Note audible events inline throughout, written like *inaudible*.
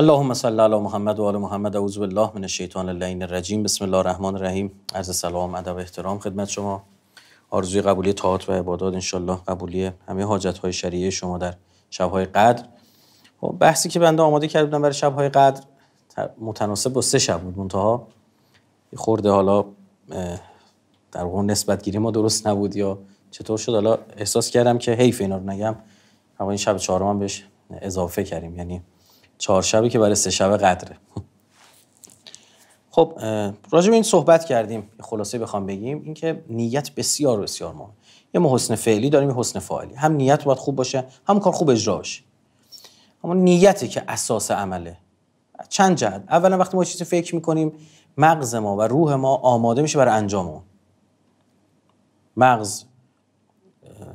اللهم صل علی محمد و آل محمد اعوذ بالله من الشیطان اللعین الرجیم بسم الله الرحمن الرحیم عرض سلام ادب احترام خدمت شما آرزوی قبولی طاعات و عبادات انشالله قبولی همه حاجت های شریعه شما در شبهای قدر و خب، بحثی که بنده آماده کرده بودم برای های قدر متناسب با سه شب بود منتها خورده حالا در اون نسبت گیری ما درست نبود یا چطور شد حالا احساس کردم که حیف اینا رو نگم اما این شب چهارم بهش اضافه کردیم یعنی چهار شبی که برای سه شب قدره خب راجع به این صحبت کردیم خلاصه بخوام بگیم اینکه نیت بسیار بسیار مهمه یه ما حسن فعلی داریم یه حسن فعالی هم نیت باید خوب باشه هم کار خوب اجرا بشه اما نیتی که اساس عمله چند جد اولا وقتی ما چیزی فکر میکنیم مغز ما و روح ما آماده میشه برای انجام اون مغز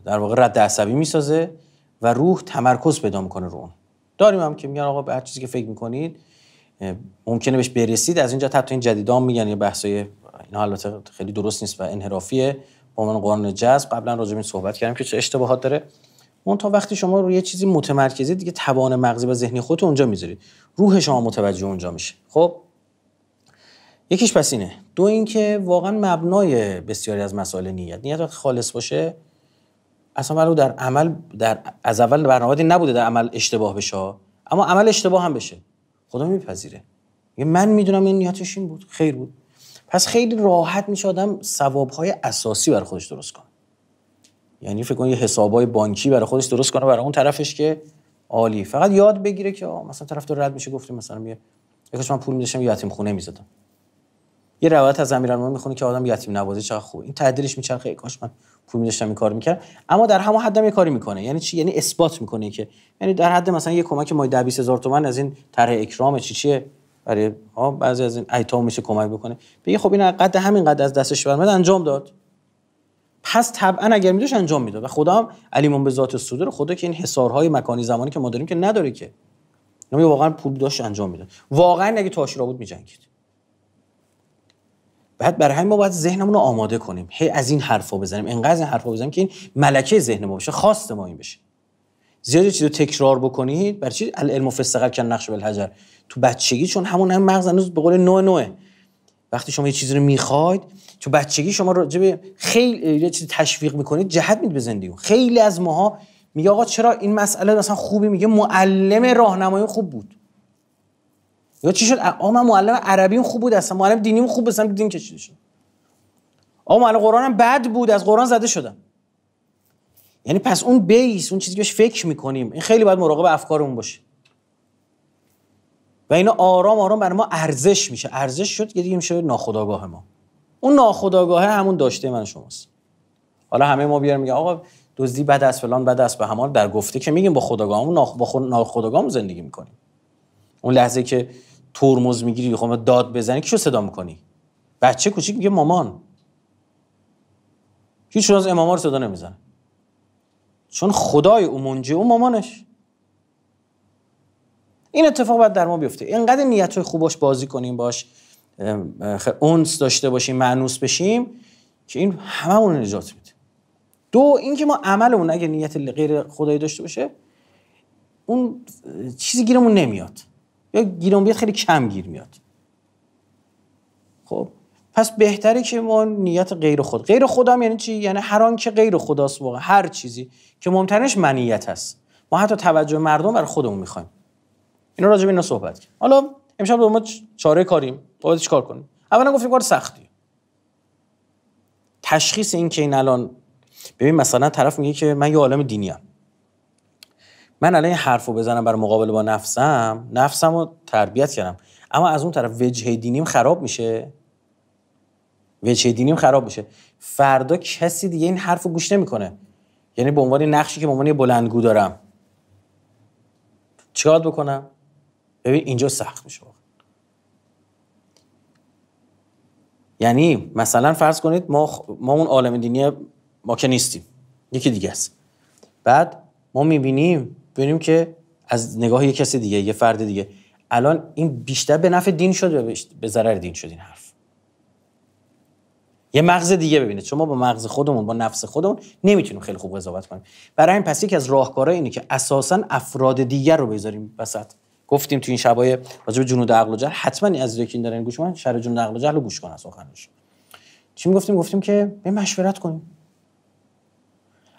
در واقع رد عصبی میسازه و روح تمرکز پیدا میکنه رو اون داریم هم که میگن آقا به هر چیزی که فکر میکنید ممکنه بهش برسید از اینجا تو این جدیدان میگن یه بحثای اینا البته خیلی درست نیست و انحرافیه با من قانون جذب قبلا راجع به این صحبت کردم که چه اشتباهات داره اون تا وقتی شما روی یه چیزی متمرکزی دیگه توان مغزی و ذهنی خودت اونجا میذارید روح شما متوجه اونجا میشه خب یکیش پس اینه دو اینکه واقعا مبنای بسیاری از مسائل نیت نیت خالص باشه اصلا برای در عمل در از اول برنامه نبوده در عمل اشتباه بشه اما عمل اشتباه هم بشه خدا میپذیره میگه من میدونم این نیتش این بود خیر بود پس خیلی راحت میشه آدم ثوابهای اساسی برای خودش درست کنه یعنی فکر کن یه حسابای بانکی برای خودش درست کنه برای اون طرفش که عالی فقط یاد بگیره که مثلا طرف تو رد میشه گفتیم مثلا میگه من پول میداشتم یتیم خونه میزدم یه روایت از امیرالمومنین میخونه که آدم یتیم نوازی چقدر خوبه این تعدیلش میچرخه کاش من پول می‌داشتم این کار میکرد اما در همون هم یه کاری میکنه یعنی چی یعنی اثبات میکنه که یعنی در حد مثلا یه کمک مای 20 هزار تومن از این طرح اکرام چی چیه برای ها بعضی از این ایتام میشه کمک بکنه بگه خب این قد همین قد از دستش برمد انجام داد پس طبعا اگر میدوش انجام میداد و خدا هم علیمون به ذات صدور خدا که این حسارهای مکانی زمانی که ما داریم که نداره که نمی یعنی واقعا پول داشت انجام میداد واقعا اگه تاشیرا بود میجنگید بعد برای همین ما باید ذهنمون رو آماده کنیم هی از این حرفا بزنیم انقدر این حرفا بزنیم که این ملکه ذهن ما بشه خواست ما این بشه زیاد چیزو تکرار بکنید برای چی علم فستقل کن نقش بالحجر تو بچگی چون همون هم مغز هنوز به قول نوع نوعه وقتی شما یه چیزی رو میخواید تو بچگی شما راجع خیلی یه چیزی تشویق میکنید جهت میدید به زندگی خیلی از ماها میگه آقا چرا این مسئله مثلا خوبی میگه معلم راهنمایی خوب بود یا چی شد آقا من معلم عربیم خوب بود اصلا معلم دینیم خوب بسن دین کشیده شد آقا معلم قرآنم بد بود از قرآن زده شدم یعنی پس اون بیس اون چیزی که فکر میکنیم این خیلی باید مراقب افکارمون باشه و اینا آرام آرام برای ما ارزش میشه ارزش شد که دیگه میشه ناخداگاه ما اون ناخداگاه همون داشته من شماست حالا همه ما بیار میگن آقا دزدی بعد است فلان بد است به همان در گفته که میگیم با خداگاهمون ناخ... با خود... ناخداگاهمون زندگی میکنیم اون لحظه که ترمز میگیری خب داد بزنی کیو صدا میکنی بچه کوچیک میگه مامان هیچ از امام رو صدا نمیزنه چون خدای اون منجی اون مامانش این اتفاق باید در ما بیفته اینقدر نیت خوبش بازی کنیم باش اونس داشته باشیم معنوس بشیم که این هممون نجات میده دو اینکه ما عملمون اگه نیت غیر خدایی داشته باشه اون چیزی گیرمون نمیاد یا گیرون بیاد خیلی کم گیر میاد خب پس بهتره که ما نیت غیر خود غیر خودم یعنی چی یعنی هر آن که غیر خداست واقع هر چیزی که ممتنش منیت هست ما حتی توجه مردم بر خودمون میخوایم اینو راجع به اینا صحبت کرد حالا امشب ما چاره کاریم باید چیکار کنیم اولا گفتیم کار سختی تشخیص این که این الان ببین مثلا طرف میگه که من یه عالم دینیم. من الان حرفو بزنم بر مقابله با نفسم نفسم رو تربیت کردم اما از اون طرف وجه دینیم خراب میشه وجه دینیم خراب میشه فردا کسی دیگه این حرف رو گوش نمیکنه یعنی به عنوان نقشی که به عنوان بلندگو دارم چیکار بکنم ببین اینجا سخت میشه یعنی مثلا فرض کنید ما, ما اون عالم دینی ما که نیستیم یکی دیگه است بعد ما میبینیم ببینیم که از نگاه یک کسی دیگه یه فرد دیگه الان این بیشتر به نفع دین شد به ضرر دین شد این حرف یه مغز دیگه ببینید شما با مغز خودمون با نفس خودمون نمیتونیم خیلی خوب قضاوت کنیم برای این پس یکی از راهکارها اینه که اساسا افراد دیگر رو بذاریم وسط گفتیم تو این شبای راجع جنود عقل و جهل حتما از که این دارن گوش من شر جنود عقل و جهل رو گوش کنن سخنش چی گفتیم گفتیم که به مشورت کنیم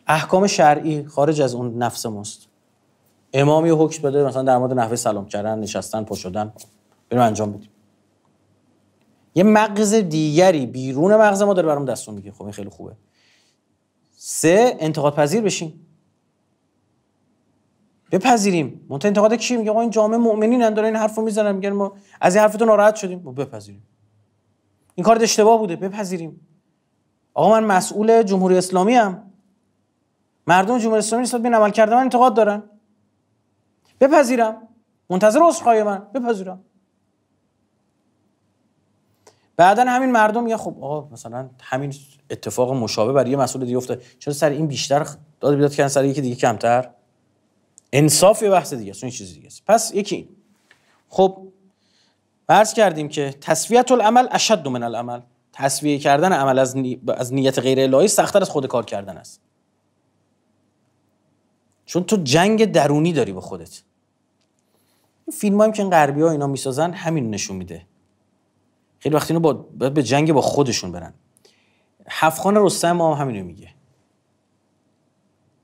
احکام شرعی خارج از اون نفس ماست امامی حکم بده مثلا در مورد نحوه سلام کردن نشستن پا شدن بریم انجام بدیم یه مغز دیگری بیرون مغز ما داره برام دستون میگه خب این خیلی خوبه سه انتقاد پذیر بشیم بپذیریم مون انتقاد کی میگه آقا این جامعه مؤمنین نداره این حرفو میزنن میگن ما از این حرفتون ناراحت شدیم ما خب، بپذیریم این کار اشتباه بوده بپذیریم آقا من مسئول جمهوری اسلامی ام مردم جمهوری اسلامی نسبت به عمل کرده من انتقاد دارن بپذیرم منتظر عذرخواهی من بپذیرم بعدا همین مردم یه خب آقا مثلا همین اتفاق مشابه برای یه مسئول دیگه افتاد چرا سر این بیشتر داد بیداد کردن سر یکی دیگه کمتر انصاف یه بحث دیگه است اون چیز دیگه است پس یکی خب برس کردیم که تصفیت العمل اشد من العمل تصویه کردن عمل از, از نیت غیر الهی سختتر از خود کار کردن است چون تو جنگ درونی داری با خودت این فیلم که این غربی ها اینا میسازن همین نشون میده خیلی وقتی اینو با باید به جنگ با خودشون برن هفخان رستم ما هم همینو میگه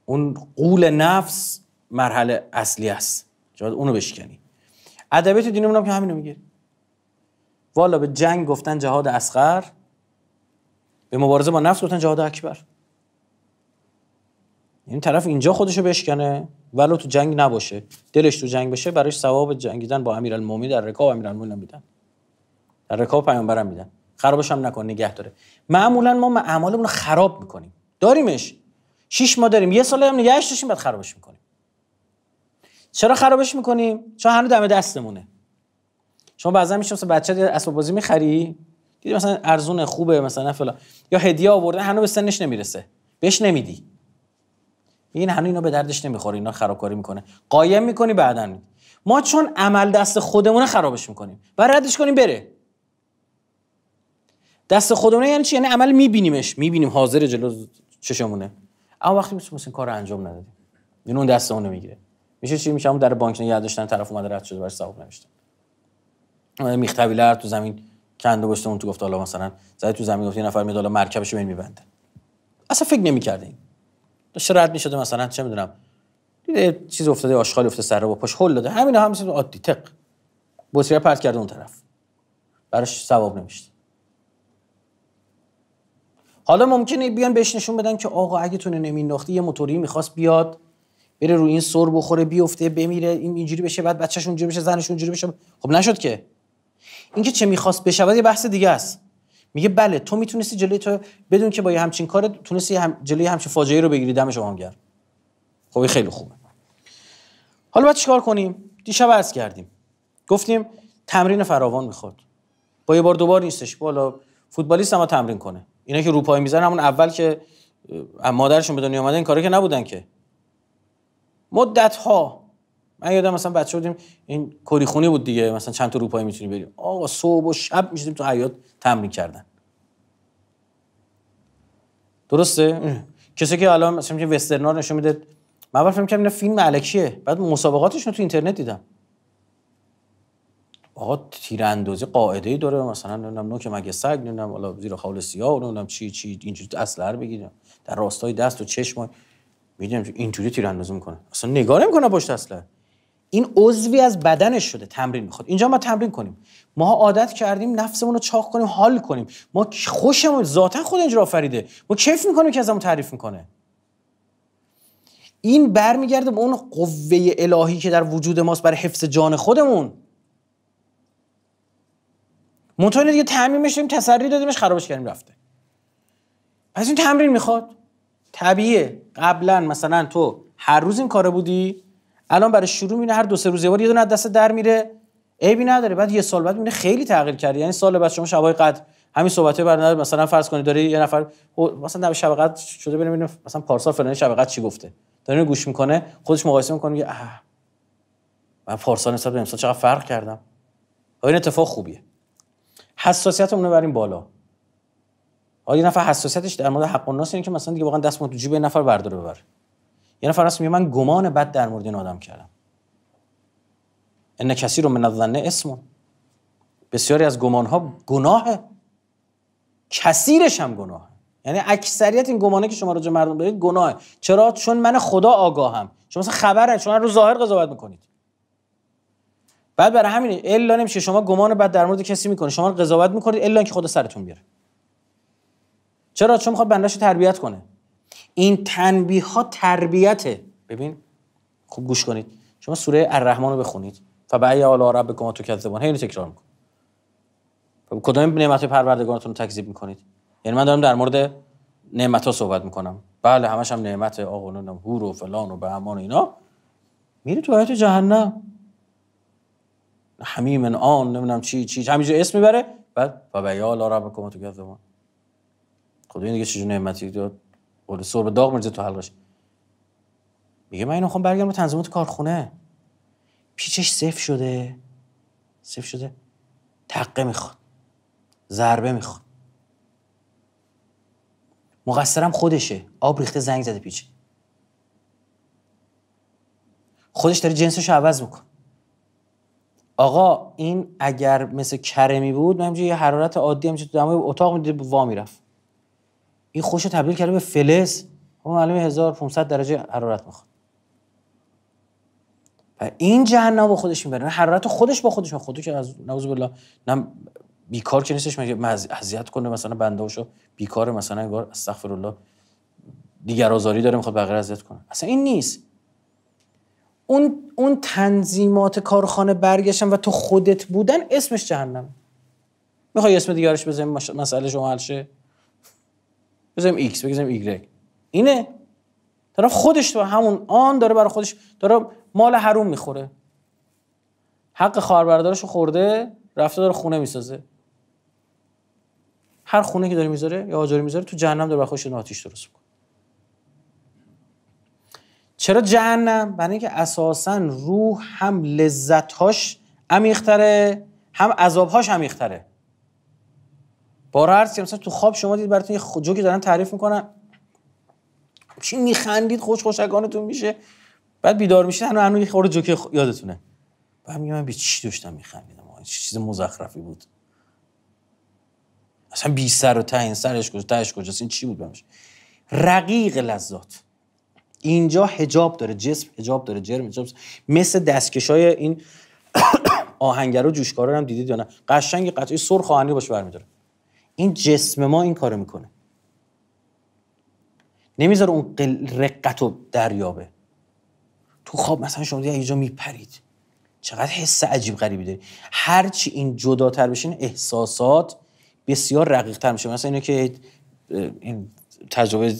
اون قول نفس مرحله اصلی است جواد اونو بشکنی ادبیات دینمون هم که همینو میگه والا به جنگ گفتن جهاد اسقر به مبارزه با نفس گفتن جهاد اکبر این یعنی طرف اینجا خودشو بشکنه ولو تو جنگ نباشه دلش تو جنگ بشه برای ثواب جنگیدن با امیرالمومنین در رکاب امیرالمومنین میدن در رکاب پیامبرم میدن خرابش هم نکن نگه داره معمولا ما اعمالمون رو خراب میکنیم داریمش شش ما داریم یه سال هم نگهش داشتیم بعد خرابش میکنیم چرا خرابش میکنیم چون هنوز دم دستمونه شما بعضا میشه مثلا بچه اسباب بازی میخری دیدی مثلا ارزون خوبه مثلا فلان یا هدیه آورده هنوز به سنش نمیرسه بهش نمیدی این هنوز اینا به دردش نمیخوره اینا خرابکاری میکنه قایم میکنی بعدا ما چون عمل دست خودمونه خرابش میکنیم و ردش کنیم بره دست خودمونه یعنی چی یعنی عمل میبینیمش میبینیم حاضر جلو چشمونه اما وقتی میتونیم این کار رو انجام ندادیم یعنی اون دست اونو میگیره میشه چی میشه در بانک نگه داشتن طرف اومده رد شده برش ثواب نوشتن میختویلر تو زمین و گشته اون تو گفت حالا مثلا زدی تو زمین گفت یه نفر میاد حالا میبنده اصلا فکر نمیکردیم داشته رد میشده مثلا چه میدونم دیده چیز افتاده آشغال افتاده سر با پاش هل داده همینا هم مثل عادی تق بطری پرت کرده اون طرف براش ثواب نمیشه حالا ممکنه بیان بهش نشون بدن که آقا اگه تونه نمینداختی یه موتوری میخواست بیاد بره رو این سر بخوره بیفته بمیره این اینجوری بشه بعد بچه‌ش اونجوری بشه زنش اونجوری بشه خب نشد که اینکه چه میخواست بشه یه بحث دیگه است میگه بله تو میتونستی جلوی تو بدون که با یه همچین کار تونستی هم جلوی همچین فاجعه رو بگیری دم شما گرم خب خیلی خوبه حالا باید چیکار کنیم دیشب عرض کردیم گفتیم تمرین فراوان میخواد با یه بار دوبار نیستش بالا فوتبالیست هم تمرین کنه اینا که روپای میزنن همون اول که مادرشون به دنیا اومدن این کاری که نبودن که مدت ها من یادم مثلا بچه بودیم این کری خونی بود دیگه مثلا چند تا روپایی میتونی بریم آقا صبح و شب میشدیم تو حیات تمرین کردن درسته کسی که الان مثلا میگه وسترنار نشون میده من اول فکر کردم فیلم علکیه بعد مسابقاتش رو تو اینترنت دیدم آقا تیراندازی قاعده ای داره مثلا نمیدونم نوک مگه سگ نمیدونم حالا زیر خال سیاه نمیدونم چی چی اینجوری اصل بگیرم در راستای دست و چشم میدونم اینجوری تیراندازی میکنه اصلا نگاه نمیکنه پشت اصلا این عضوی از بدنش شده تمرین میخواد اینجا ما تمرین کنیم ما عادت کردیم نفسمون رو چاق کنیم حال کنیم ما خوشمون ذاتا خود اینجا آفریده ما کیف میکنیم که ازمون تعریف میکنه این برمیگرده به اون قوه الهی که در وجود ماست برای حفظ جان خودمون منطور دیگه تمرین شدیم تسری دادیمش خرابش کردیم رفته پس این تمرین میخواد طبیعه قبلا مثلا تو هر روز این کاره بودی الان برای شروع میینه هر دو سه روز یه بار یه دونه دست در میره عیبی نداره بعد یه سال بعد میینه خیلی تغییر کرده یعنی سال بعد شما شبای قدر همین صحبت برنامه مثلا فرض کنید داره یه نفر مثلا در شب قد شده ببینیم مثلا پارسال فلان شب قد چی گفته داره گوش میکنه خودش مقایسه میکنه میگه اه من پارسال نسبت به امسال چقدر فرق کردم این اتفاق خوبیه حساسیت رو بریم بالا آیا نفر حساسیتش در مورد حق الناس اینه که مثلا دیگه واقعا دستمون تو جیب نفر برداره ببره یه نفر هست میگه من گمان بد در مورد این آدم کردم ان کسی رو من الظن اسم بسیاری از گمان ها گناهه کثیرش هم گناه، یعنی اکثریت این گمانه که شما راجع مردم دارید گناه، چرا چون من خدا آگاهم شما مثلا خبره شما رو ظاهر قضاوت میکنید بعد برای همین الا نمیشه شما گمان بد در مورد کسی میکنید شما رو قضاوت میکنید الا که خدا سرتون بیاره چرا چون میخواد بندش تربیت کنه این تنبیه ها تربیته ببین خوب گوش کنید شما سوره الرحمن رو بخونید فبعی آل رب ما تو کذبان هی تکرار میکن کدام نعمت پروردگارتون رو تکذیب میکنید یعنی من دارم در مورد نعمت ها صحبت میکنم بله همش هم نعمت آقا و هور و فلان و بهمان و اینا میری تو آیت جهنم حمیم آن نمیدونم چی چی همینجور اسم میبره بعد و بیا لا رب کما تو گذبان خدا خب این دیگه چه نعمتی داد سر به داغ مرزه تو حلقش میگه من اینو خوام برگردم به تنظیمات کارخونه پیچش صفر شده صفر شده تقه میخواد ضربه میخواد مقصرم خودشه آب ریخته زنگ زده پیچ خودش داره جنسش رو عوض میکن آقا این اگر مثل کرمی بود من یه حرارت عادی هم تو دمای اتاق میدید وا میرفت این خوش رو تبدیل کرده به فلز و معلوم 1500 درجه حرارت میخواد و این جهنم با خودش میبره حرارت خودش با خودش خودو که از نعوذ بالله نه بیکار که نیستش مگه اذیت کنه مثلا بنده هاشو بیکار مثلا استغفر الله دیگر آزاری داره میخواد بقیه ازیت کنه اصلا این نیست اون اون تنظیمات کارخانه برگشتن و تو خودت بودن اسمش جهنم میخوای اسم دیگرش بزنیم مسئله شما بذاریم x بگذاریم y اینه داره خودش تو همون آن داره برای خودش داره مال حروم میخوره حق خواهر رو خورده رفته داره خونه میسازه هر خونه که داره میذاره یا آجاری میذاره تو جهنم داره برای خودش آتیش درست میکنه چرا جهنم برای اینکه اساسا روح هم لذتهاش عمیقتره هم عذابهاش عمیقتره بار هر مثلا تو خواب شما دید براتون یه جوکی دارن تعریف میکنن چی میخندید خوش خوشگانتون میشه بعد بیدار میشید هنو هنو یه خورده جوکی خ... یادتونه بعد میگم من به چی داشتم میخندیدم چیز مزخرفی بود اصلا بی سر و ته این سرش کجا تهش کجاست این چی بود بمشه رقیق لذات اینجا حجاب داره جسم حجاب داره جرم حجاب مثل دستکش های این *coughs* آهنگرا رو هم دیدید یا نه قشنگ قطعه سرخ آهنی باش برمیداره این جسم ما این کارو میکنه نمیذاره اون رقت رو دریابه تو خواب مثلا شما دیگه اینجا میپرید چقدر حس عجیب غریبی داری هرچی این جداتر بشین احساسات بسیار رقیق تر میشه مثلا اینه که این تجربه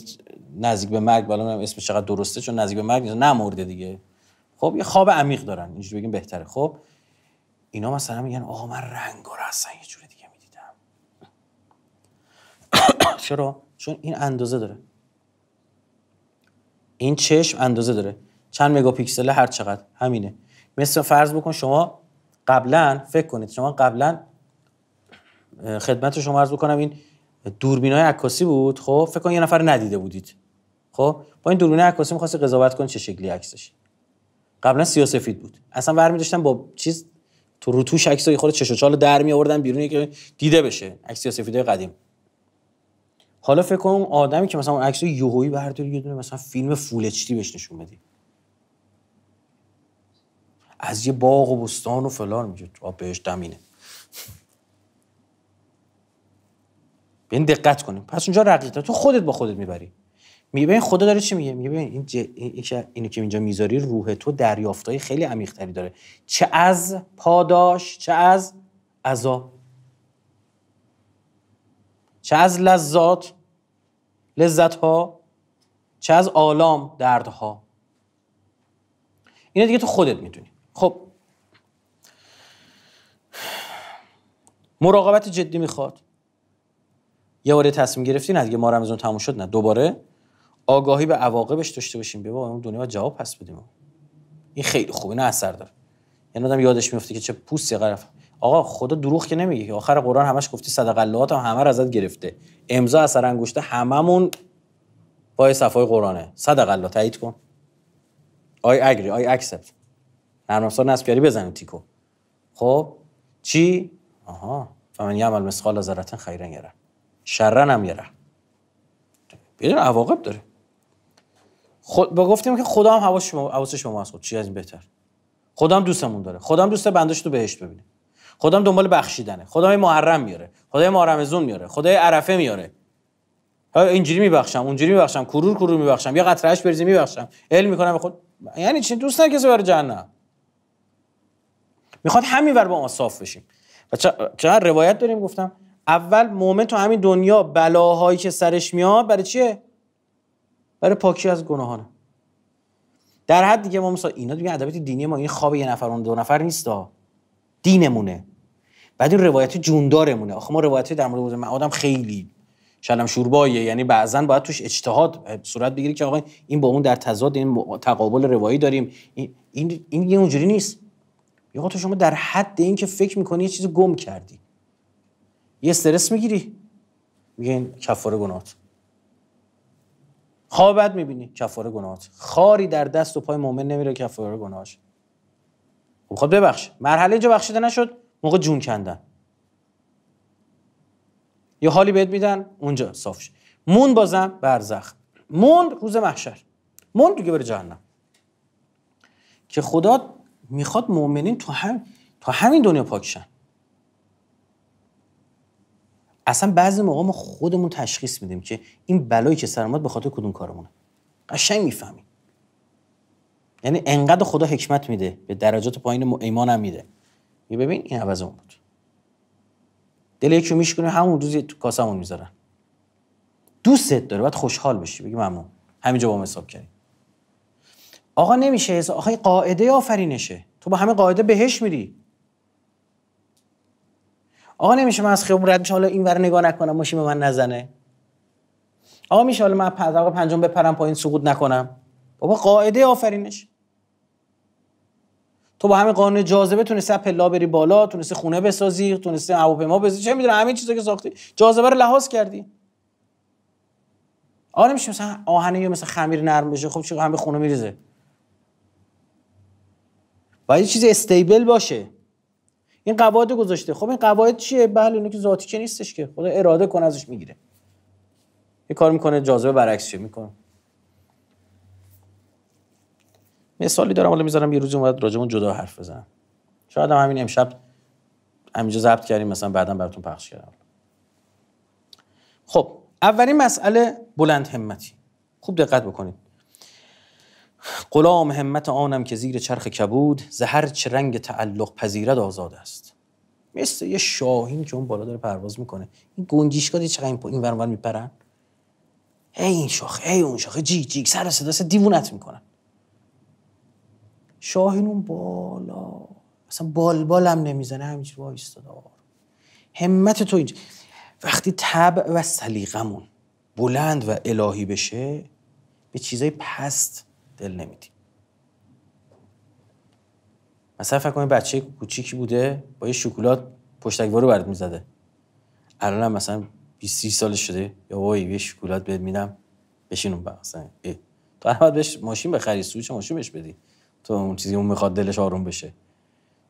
نزدیک به مرگ بالا من اسمش چقدر درسته چون نزدیک به مرگ نیست نمورده دیگه خب یه خواب عمیق دارن اینجوری بگیم بهتره خب اینا مثلا میگن آقا من رنگ رو اصلا یه چرا چون این اندازه داره این چشم اندازه داره چند مگاپیکسل هر چقدر همینه مثل فرض بکن شما قبلا فکر کنید شما قبلا خدمت شما عرض بکنم این دوربین های عکاسی بود خب فکر کن یه نفر ندیده بودید خب با این دوربین عکاسی می‌خواستی قضاوت کن چه شکلی عکسش قبلا سیاسفید بود اصلا برمی داشتن با چیز تو روتوش عکسای خود چش و چال در می آوردن بیرونی که دیده بشه عکس سیاسفیدای قدیم حالا فکر کنم آدمی که مثلا اون عکس یوهویی برداری یه دونه مثلا فیلم فول اچ بهش نشون بدی از یه باغ و بستان و فلان میگه تو بهش دمینه ببین دقت کنیم پس اونجا رقیق تو خودت با خودت میبری میگه ببین خدا داره چی میگه میگه ببین این اینو که اینجا میذاری روح تو دریافتای خیلی عمیق تری داره چه از پاداش چه از عذاب چه از لذات لذت ها چه از آلام دردها اینا دیگه تو خودت میدونی خب مراقبت جدی میخواد یه بار تصمیم گرفتی نه دیگه ما رمزون تموم شد نه دوباره آگاهی به عواقبش داشته باشیم بیا اون دنیا جواب پس بدیم این خیلی خوبه نه اثر داره یعنی آدم یادش میفته که چه پوستی قرف آقا خدا دروغ که نمیگه آخر قرآن همش گفتی صدق اللهات هم همه رو ازت گرفته امضا اثر انگشته هممون پای صفای قرآنه صدق الله تایید کن آی اگری آی اکسپت نرم افزار نصب کاری تیکو خب چی آها فمن یعمل مثقال ذره خیرا یره شرا هم یره بدون عواقب داره خود با گفتیم که خدا هم حواس شما حواس شما از خود خب چی از این بهتر خدا هم دوستمون داره خدا هم دوست بندش تو بهشت ببینه خودم دنبال بخشیدنه خدای محرم میاره خدای محرمزون میاره خدای عرفه میاره اینجوری میبخشم اونجوری میبخشم کرور کرور میبخشم یا قطرهش بریزی میبخشم علم میکنم خود یعنی چی دوست کسی برای جهنم میخواد همین ور با ما صاف بشیم و چقدر روایت داریم گفتم اول مؤمن تو همین دنیا بلاهایی که سرش میاد برای چیه برای پاکی از گناهانه در حد دیگه ما مثلا اینا دیگه ادبیات دینی ما این خواب یه نفر اون دو نفر نیستا دینمونه بعد این روایت جوندارمونه آخه ما روایت در مورد آدم خیلی شلم شورباییه یعنی بعضا باید توش اجتهاد صورت بگیری که آقا این با اون در تضاد این تقابل روایی داریم این این, این یه اونجوری نیست یا تو شما در حد این که فکر میکنی یه چیزی گم کردی یه استرس میگیری میگن کفاره گناهات خوابت میبینی کفاره گناهات خاری در دست و پای مؤمن نمیره کفاره گناهاش خب ببخش مرحله اینجا بخشیده نشد موقع جون کندن یه حالی بهت میدن اونجا صاف شد مون بازم برزخ مون روز محشر مون دیگه بره جهنم که خدا میخواد مؤمنین تو هم همین دنیا پاکشن اصلا بعضی موقع ما خودمون تشخیص میدیم که این بلایی که سر به خاطر کدوم کارمونه قشنگ میفهمیم یعنی انقدر خدا حکمت میده به درجات پایین ایمان هم میده یه ببین این عوض اون بود دل یکی میشکنه همون روزی تو کاسمون میذارن دوستت داره باید خوشحال بشی بگی ممنون همینجا با من حساب کردی آقا نمیشه حساب آخه قاعده آفرینشه تو با همه قاعده بهش میری آقا نمیشه من از خیابون رد میشم حالا این ور نگاه نکنم ماشین به من نزنه آقا میشه حالا من پنجم بپرم پایین سقوط نکنم بابا قاعده آفرینش تو با همین قانون جاذبه تونستی پلا بری بالا تونستی خونه بسازی تونستی هواپیما بسازی چه میدونم همین چیزا که ساختی جاذبه رو لحاظ کردی آره میشه مثلا آهنه یا مثلا خمیر نرم بشه خب چرا همه خونه میریزه باید چیز استیبل باشه این قواعد گذاشته خب این قواعد چیه بله اینو که ذاتی که نیستش که خدا اراده کنه ازش میگیره یه کار میکنه جاذبه برعکس میکنه مثالی دارم حالا میذارم یه روزی اومد راجمون جدا حرف بزنم شاید هم همین امشب همینجا ضبط کردیم مثلا بعدا براتون پخش کردم خب اولین مسئله بلند همتی خوب دقت بکنید غلام همت آنم که زیر چرخ کبود زهر چه رنگ تعلق پذیرد آزاد است مثل یه شاهین که اون بالا داره پرواز میکنه این گنجیشگاه چقدر این این میپرن ای این شاخه ای اون شاخه جی جی سر صدا دیوونت میکنن شاهین اون بالا اصلا بال هم نمیزنه همینجور وایستاد همت تو اینجا وقتی طبع و سلیقمون بلند و الهی بشه به چیزای پست دل نمیدیم مثلا فکر کنید بچه کوچیکی بوده با یه شکلات پشتکوارو برد میزده الان هم مثلا 20 سال شده یا وای یه شکلات بهت میدم بشین اون مثلا تو احمد بهش ماشین بخری سوچ ماشین بهش بدی تا اون چیزی اون میخواد دلش آروم بشه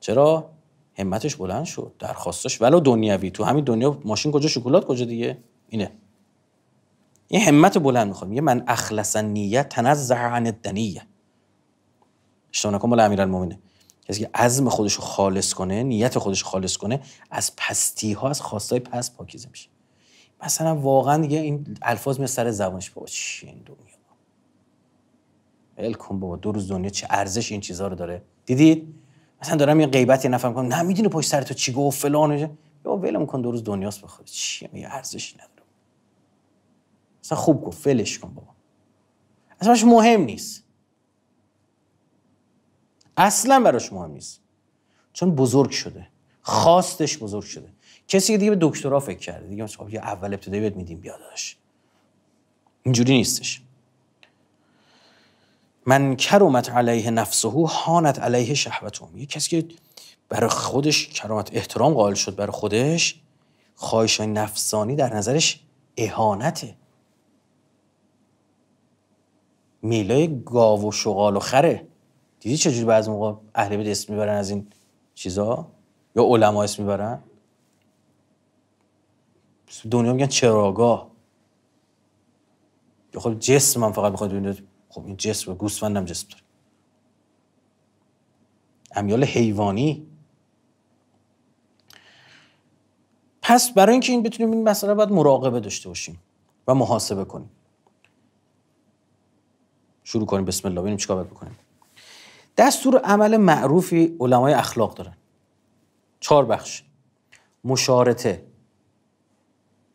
چرا همتش بلند شد درخواستش ولو دنیوی تو همین دنیا ماشین کجا شکلات کجا دیگه اینه این همت بلند میخوام یه من اخلصا نیت تنزع عن الدنیه اشتباه نکن مال امیرالمومنین کسی که عزم خودش خالص کنه نیت خودش خالص کنه از پستی ها از خواستای پس پاکیزه میشه مثلا واقعا دیگه این الفاظ میاد سر زبانش بابا چی این دنیا ول کن بابا دو روز دنیا چه ارزش این چیزها رو داره دیدید مثلا دارم یه غیبت یه نفر میکنم نه میدونی پشت سر تو چی گفت فلان یا ولم کن دو روز دنیاست بخواد چی میگه ارزش نداره مثلا خوب گفت فلش کن بابا اصلاش مهم نیست اصلا براش مهم نیست چون بزرگ شده خواستش بزرگ شده کسی که دیگه به دکترا فکر کرده دیگه مثلا خب اول ابتدایی بهت میدیم داداش اینجوری نیستش من کرومت علیه نفسه هانت علیه شهوته یه کسی که برای خودش کرامت احترام قائل شد برای خودش خواهش نفسانی در نظرش اهانته میلای گاو و شغال و خره دیدی چجوری بعضی موقع اهل بیت اسم میبرن از این چیزا یا علما اسم میبرن دنیا میگن چراگاه یا خب من فقط میخواد خب این جسم هم جسم داره امیال حیوانی پس برای اینکه این بتونیم این مسئله باید مراقبه داشته باشیم و محاسبه کنیم شروع کنیم بسم الله ببینیم چیکار باید بکنیم دستور عمل معروفی علمای اخلاق دارن چهار بخش مشارته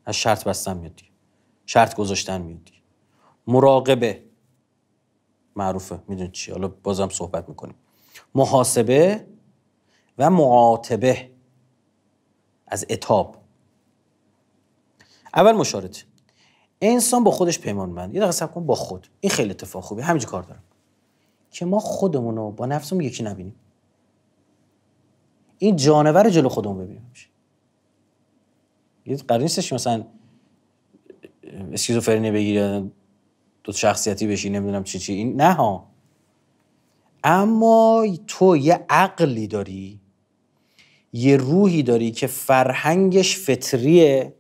از شرط بستن میاد شرط گذاشتن میاد مراقبه معروفه میدونی چی حالا بازم صحبت میکنیم محاسبه و معاتبه از اتاب اول مشارطه انسان با خودش پیمان بند یه دقیقه سب کن با خود این خیلی اتفاق خوبی همینجور کار دارم که ما خودمون رو با نفسمون یکی نبینیم این جانور جلو خودمون ببینیم یه قرار نیستش مثلا اسکیزوفرنی بگیری دو شخصیتی بشی نمیدونم چی چی این نه ها اما تو یه عقلی داری یه روحی داری که فرهنگش فطریه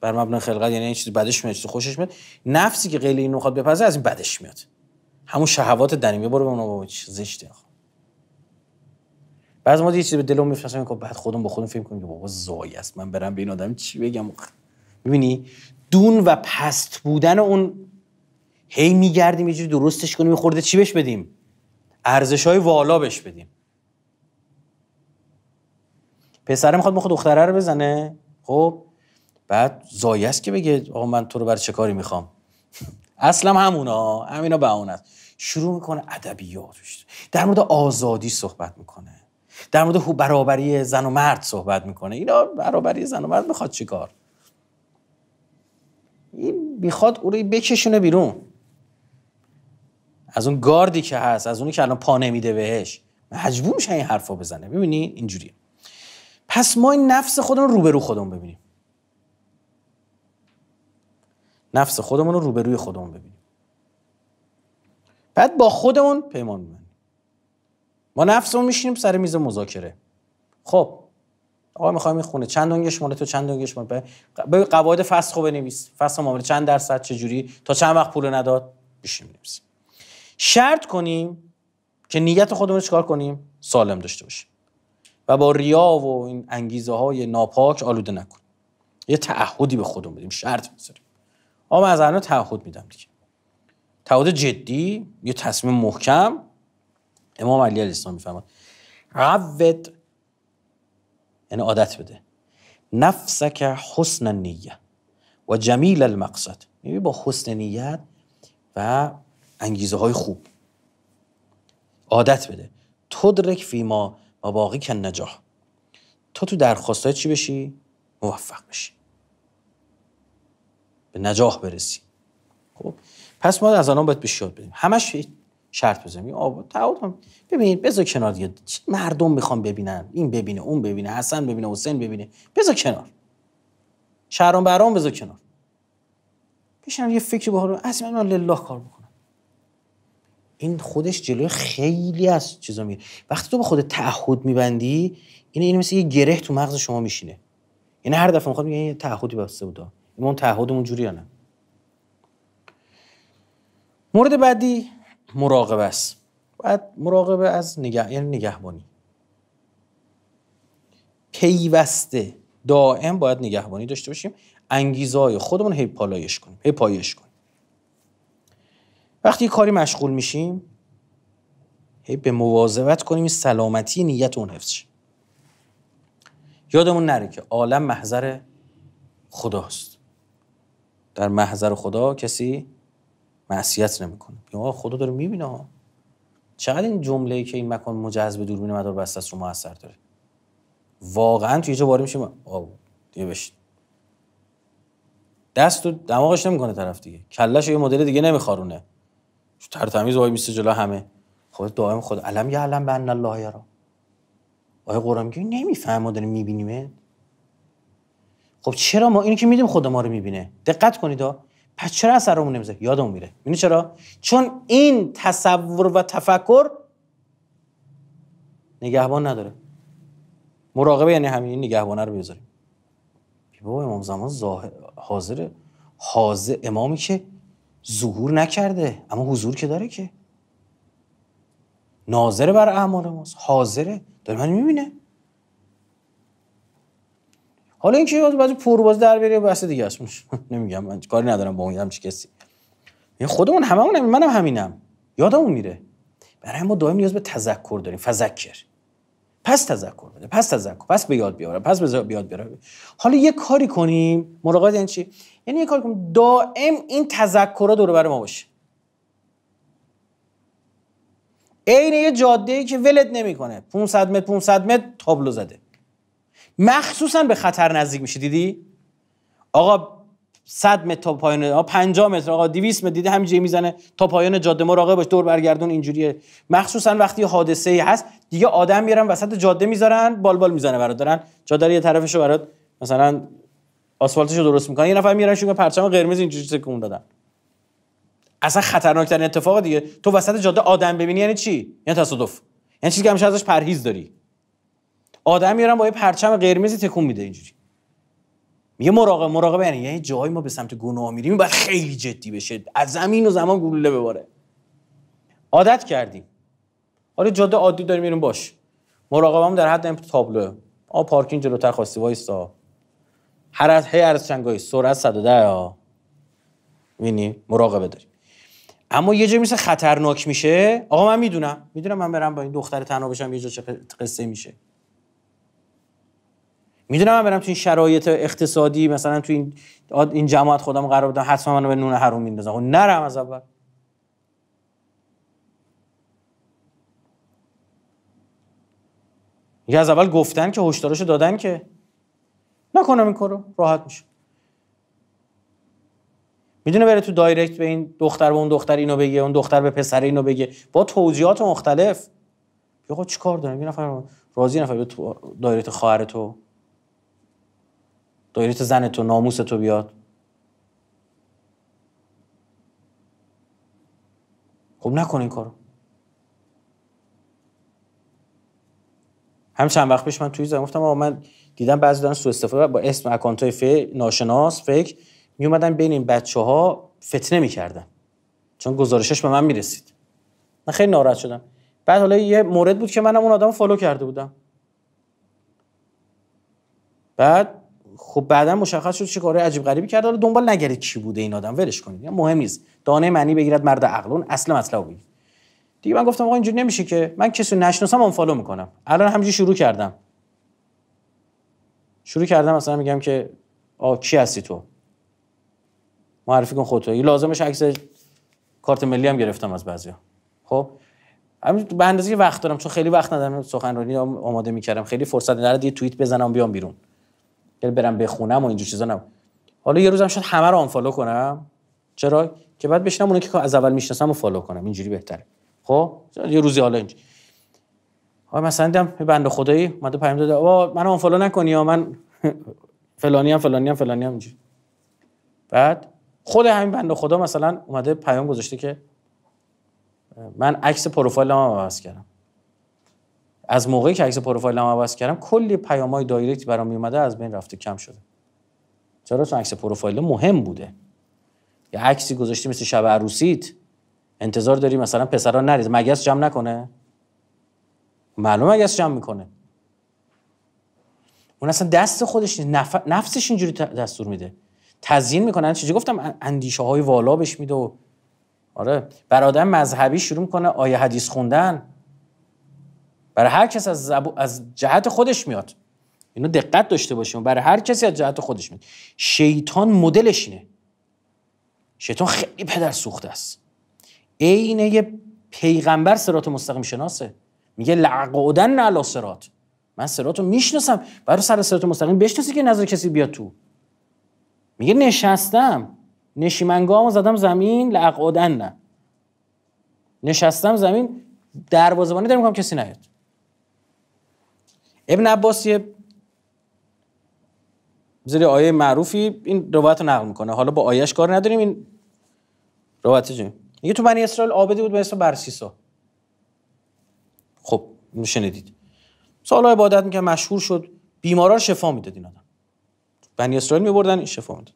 بر مبنای خلقت یعنی این چیز بدش میاد چیز خوشش میاد نفسی که قیل اینو خواد بپزه از این بدش میاد همون شهوات دنیمی برو به اون بابا زشته بعض ما یه چیزی به دلم میفرسم که خب بعد خودم با خودم فکر کنم که بابا زای است من برم به این آدم چی بگم می‌بینی دون و پست بودن اون هی میگردیم یه جوری درستش کنیم خورده چی بهش بدیم ارزش های والا بهش بدیم پسره میخواد میخواد دختره رو بزنه خب بعد زایه است که بگه آقا من تو رو بر چه کاری میخوام *laughs* اصلا همونا همینا به اون است شروع میکنه ادبیاتش در مورد آزادی صحبت میکنه در مورد برابری زن و مرد صحبت میکنه اینا برابری زن و مرد میخواد چیکار میخواد او رو بکشونه بیرون از اون گاردی که هست از اونی که الان پا نمیده بهش مجبور میشه این حرفا بزنه ببینی اینجوریه پس ما این نفس خودمون روبرو خودمون ببینیم نفس خودمون رو روبروی خودمون ببینیم بعد با خودمون پیمان ببینیم ما نفسمون میشینیم سر میز مذاکره خب آقا میخوایم این خونه چند دنگش مال تو چند دنگش مال به قواعد فسخ رو بنویس فسخ معامله چند درصد چه جوری تا چند وقت پول نداد بشیم بنویسیم شرط کنیم که نیت خودمون رو چکار کنیم سالم داشته باشیم و با ریا و این انگیزه های ناپاک آلوده نکنیم یه تعهدی به خودمون بدیم شرط بذاریم آقا از الان تعهد میدم دیگه تعهد جدی یه تصمیم محکم امام علی علیه السلام یعنی عادت بده نفسک حسن نیه و جمیل المقصد میبینی با حسن نیت و انگیزه های خوب عادت بده تدرک فیما و باقی کن نجاح تو تو درخواستای چی بشی؟ موفق بشی به نجاح برسی خب پس ما از الان باید بشیاد بدیم همش شرط بزنیم آب تعهد ببین بذار کنار دیگه مردم میخوام ببینن این ببینه اون ببینه حسن ببینه حسین ببینه بذار کنار شهرام برام بذار کنار بشنم یه فکری به اصلا من لله کار بکنم این خودش جلوی خیلی از چیزا میگه وقتی تو به خود تعهد میبندی این این مثل یه گره تو مغز شما میشینه این یعنی هر دفعه میخواد میگه یه تعهدی بسته بودا اینم تعهدمون جوری نه مورد بعدی مراقبه است باید مراقبه از نگه یعنی نگهبانی پیوسته دائم باید نگهبانی داشته باشیم انگیزه های خودمون هی پالایش کنیم هی پایش کنیم وقتی کاری مشغول میشیم هی به مواظبت کنیم سلامتی نیت اون حفظ یادمون نره که عالم محضر خداست در محضر خدا کسی معصیت نمیکنه یا خدا داره میبینه ها چقدر این جمله ای که این مکان مجهز به دوربین مدار بسته است رو موثر داره واقعا توی جا باری میشه آو دیگه بشین دست و دماغش نمیکنه طرف دیگه کلش یه مدل دیگه نمیخارونه ترتمیز وای میسته جلو همه خود خب دائم خود علم یه علم بن الله یارا. آیا قرآن میگه نمیفهم ما داریم میبینیم خب چرا ما اینو که میدیم خود ما رو میبینه دقت کنید ها پس چرا اثرمون یاد یادمون میره میدونی چرا چون این تصور و تفکر نگهبان نداره مراقبه یعنی همین این نگهبانه رو میذاریم بابا امام زمان ظاهر حاضر حاضر امامی که ظهور نکرده اما حضور که داره که ناظر بر اعمال ماست حاضره داره من میبینه حالا اینکه باز بعضی پرواز در بره بحث دیگه است *laughs* نمیگم من کاری ندارم با اون هم چی کسی یعنی خودمون هممون همین منم همینم یادمون میره برای ما دائم نیاز به تذکر داریم فذکر پس تذکر بده پس تذکر پس به یاد بیارم پس به یاد بیارم حالا یه کاری کنیم مراقبت این یعنی چی یعنی یه کاری کنیم دائم این تذکرها دور بر ما باشه عین یه جاده ای که ولد نمیکنه 500 متر 500 متر تابلو زده مخصوصا به خطر نزدیک میشه دیدی آقا 100 متر تا پایان آقا 50 متر آقا 200 متر دیدی همینجوری میزنه تا پایان جاده مراقب باش دور برگردون اینجوریه مخصوصا وقتی حادثه ای هست دیگه آدم میارن وسط جاده میذارن بال بال میزنه برات دارن جاده یه طرفشو برات مثلا آسفالتشو درست میکنن یه نفر میارن شون پرچم قرمز اینجوری سکون دادن اصلا خطرناک ترین اتفاق دیگه تو وسط جاده آدم ببینی یعنی چی یعنی تصادف یعنی چیزی که همیشه ازش پرهیز داری آدم میارن با یه پرچم قرمزی تکون میده اینجوری میگه مراقب مراقب یعنی یه جایی ما به سمت گناه میریم باید خیلی جدی بشه از زمین و زمان گلوله بباره عادت کردیم آره جاده عادی داریم میریم باش مراقبم در حد این تابلو آ پارکینگ جلوتر خواستی وایسا هر از هی از چنگای سرعت 110 ها ببینی مراقبه داریم اما یه جایی میشه خطرناک میشه آقا من میدونم میدونم من برم با این دختر تنها بشم یه جا چه قصه میشه میدونم من برم تو این شرایط اقتصادی مثلا تو این این جماعت خودم قرار بدم حتما منو به نون حروم میندازن خب نرم از اول یه از اول گفتن که هشدارشو دادن که نکنم این کارو راحت میشه میدونه بره تو دایرکت به این دختر به اون دختر اینو بگه اون دختر به پسر اینو بگه با توضیحات مختلف بیا خب چیکار دارم یه نفر راضی نفر به دایرکت خواهر تو دایرت زن تو ناموس تو بیاد خب نکن این کارو هم چند وقت پیش من توی زدم گفتم آقا من دیدم بعضی دارن سو استفاده با اسم اکانت های ناشناس فکر می اومدن بین این بچه ها فتنه میکردن چون گزارشش به من میرسید من خیلی ناراحت شدم بعد حالا یه مورد بود که منم اون آدم فالو کرده بودم بعد خب بعدا مشخص شد چه کارهای عجیب غریبی کرده حالا دنبال نگرید چی بوده این آدم ولش کنید یعنی مهم نیست دانه معنی بگیرد مرد عقلون اصل مطلب بگیر دیگه من گفتم آقا اینجوری نمیشه که من کسی نشناسم فالو میکنم الان همینجوری شروع کردم شروع کردم مثلا میگم که آ کی هستی تو معرفی کن خودتو لازمش عکس کارت ملی هم گرفتم از بعضیا خب به اندازه وقت دارم چون خیلی وقت ندارم سخنرانی آماده میکردم خیلی فرصت نداره یه توییت بزنم بیام بیرون یعنی برم بخونم و اینجور چیزا نه حالا یه روزم شد همه رو آنفالو کنم چرا که بعد بشینم اونایی که از اول میشناسم و فالو کنم اینجوری بهتره خب یه روزی حالا اینج ها مثلا دیدم یه بنده خدایی اومده پیام داده آقا منو آنفالو نکنی یا من *laughs* فلانی هم فلانی هم فلانی هم اینجوری بعد خود همین بنده خدا مثلا اومده پیام گذاشته که من عکس پروفایلمو کردم از موقعی که عکس پروفایلم عوض کردم کلی پیامای دایرکت برام میومده از بین رفته کم شده چرا چون عکس پروفایل مهم بوده یه عکسی گذاشتی مثل شب عروسیت انتظار داری مثلا پسران نرید مگس جمع نکنه معلوم مگس جمع میکنه اون اصلا دست خودش نف... نفسش اینجوری دستور میده تزیین میکنن چیزی گفتم اندیشه های والا بهش میده و آره برادر مذهبی شروع کنه آیه حدیث خوندن برای هر کس از, از جهت خودش میاد اینو دقت داشته باشیم برای هر کسی از جهت خودش میاد شیطان مدلش اینه شیطان خیلی پدر سوخته است عینه یه پیغمبر سرات مستقیم شناسه میگه لعقودن نه سرات من سرات رو میشناسم برای سر سرات مستقیم بشناسی که نظر کسی بیاد تو میگه نشستم نشیمنگامو زدم زمین لعقودن نه نشستم زمین دروازه‌بانی دارم میگم کسی نیاد ابن عباس یه زیر آیه معروفی این روایت رو نقل میکنه حالا با آیش کار نداریم این روایت چی میگه تو بنی اسرائیل آبدی بود به اسم برسیسا خب شنیدید سالها عبادت که مشهور شد بیمارا رو شفا میداد این آدم بنی اسرائیل میبردن این شفا میداد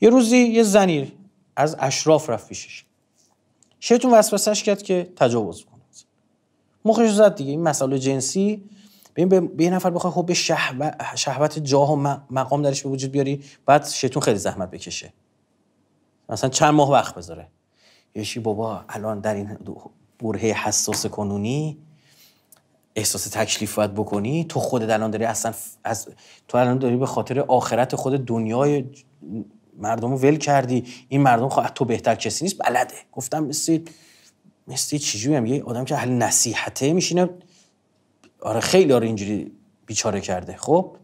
یه روزی یه زنی از اشراف رفت پیشش شیطون وسوسش کرد که تجاوز کنه مخش زد دیگه این مسئله جنسی ببین به یه نفر بخوای خب به شهوت جاه و مقام درش به وجود بیاری بعد شیطون خیلی زحمت بکشه مثلا چند ماه وقت بذاره یشی بابا الان در این برهه حساس کنونی احساس تکلیفات بکنی تو خود الان داری اصلا از تو الان داری به خاطر آخرت خود دنیای مردم رو ول کردی این مردم خواهد خب تو بهتر کسی نیست بلده گفتم مثل مثل هم یه آدم که اهل نصیحته میشینه آره خیلی آره اینجوری بیچاره کرده خب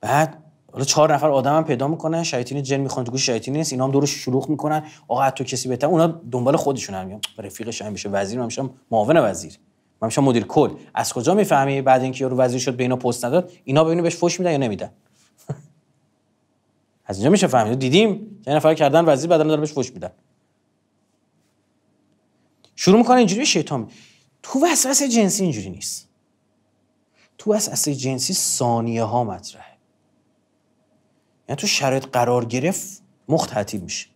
بعد حالا چهار نفر آدم هم پیدا میکنن شیطین جن میخوان تو گوش شیطین نیست اینا هم دورش شلوغ میکنن آقا تو کسی بهتر اونا دنبال خودشون هم میان رفیقش هم میشه وزیر هم میشم معاون وزیر من میشم مدیر کل از کجا میفهمی بعد اینکه یارو وزیر شد به اینا پست نداد اینا ببینن بهش فوش میدن یا نمیدن *laughs* از اینجا میشه فهمید دیدیم چه نفر کردن وزیر بعدن دارن بهش فوش میدن شروع میکنه اینجوری شیطان تو وسوسه جنسی اینجوری نیست تو اصل جنسی ثانیه ها مطرحه یعنی تو شرایط قرار گرفت مخت تعطیل میشه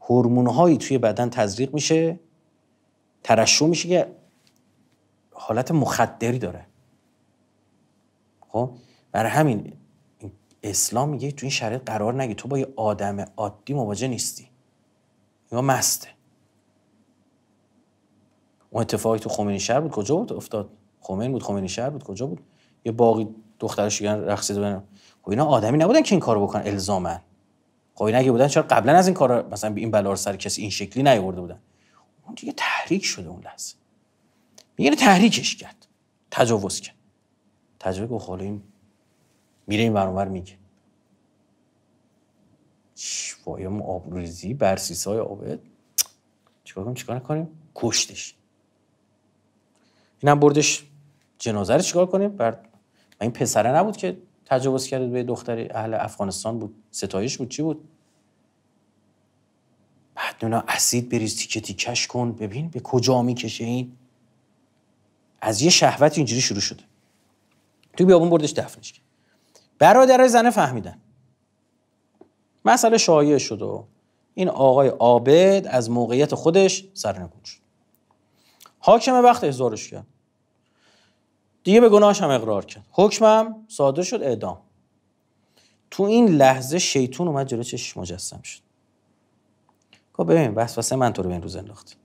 هورمون هایی توی بدن تزریق میشه ترشح میشه که حالت مخدری داره خب برای همین اسلام میگه تو این شرایط قرار نگی تو با یه آدم عادی مواجه نیستی یا مسته اون اتفاقی تو خمینی شهر بود کجا بود افتاد خمین بود خمینی شهر بود کجا بود یه باقی دخترش میگن رقصیده بودن خب اینا آدمی نبودن که این کارو بکنن الزاما خب اینا بودن چرا قبلا از این کار مثلا به این بلا سر کسی این شکلی نیورده بودن اون دیگه تحریک شده اون لحظه میگه تحریکش کرد تجاوز کرد تجربه خب گفت این میره این برانور میگه وایم آبریزی برسیس های آبد چیکار کنیم چیکار نکنیم کشتش اینم بردش جنازه رو چیکار کنیم بر این پسره نبود که تجاوز کرد به دختر اهل افغانستان بود ستایش بود چی بود بعد اونا اسید بریز تیکه تیکش کن ببین به کجا میکشه این از یه شهوت اینجوری شروع شده تو بیابون بردش دفنش کرد زنه فهمیدن مسئله شایع شد و این آقای عابد از موقعیت خودش سرنگون شد حاکم وقت احضارش کرد دیگه به گناهش هم اقرار کرد حکمم صادر شد اعدام تو این لحظه شیطون اومد جلو چشم مجسم شد گفت ببین وسوسه من تو رو به این روز انداخت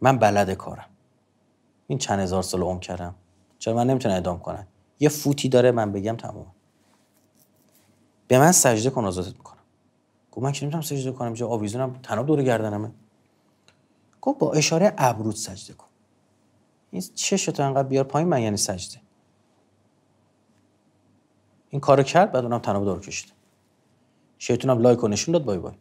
من بلد کارم این چند هزار سال عمر کردم چرا من نمیتونم اعدام کنم. یه فوتی داره من بگم تمام به من سجده کن آزادت میکنم گفت من که نمیتونم سجده کنم اینجا آویزونم تناب دور گردنمه گفت با اشاره ابرود سجده کن این تو انقدر بیار پایین من یعنی سجده این کارو کرد بعد اونم تنابو دور کشید هم لایک و نشون داد بای بای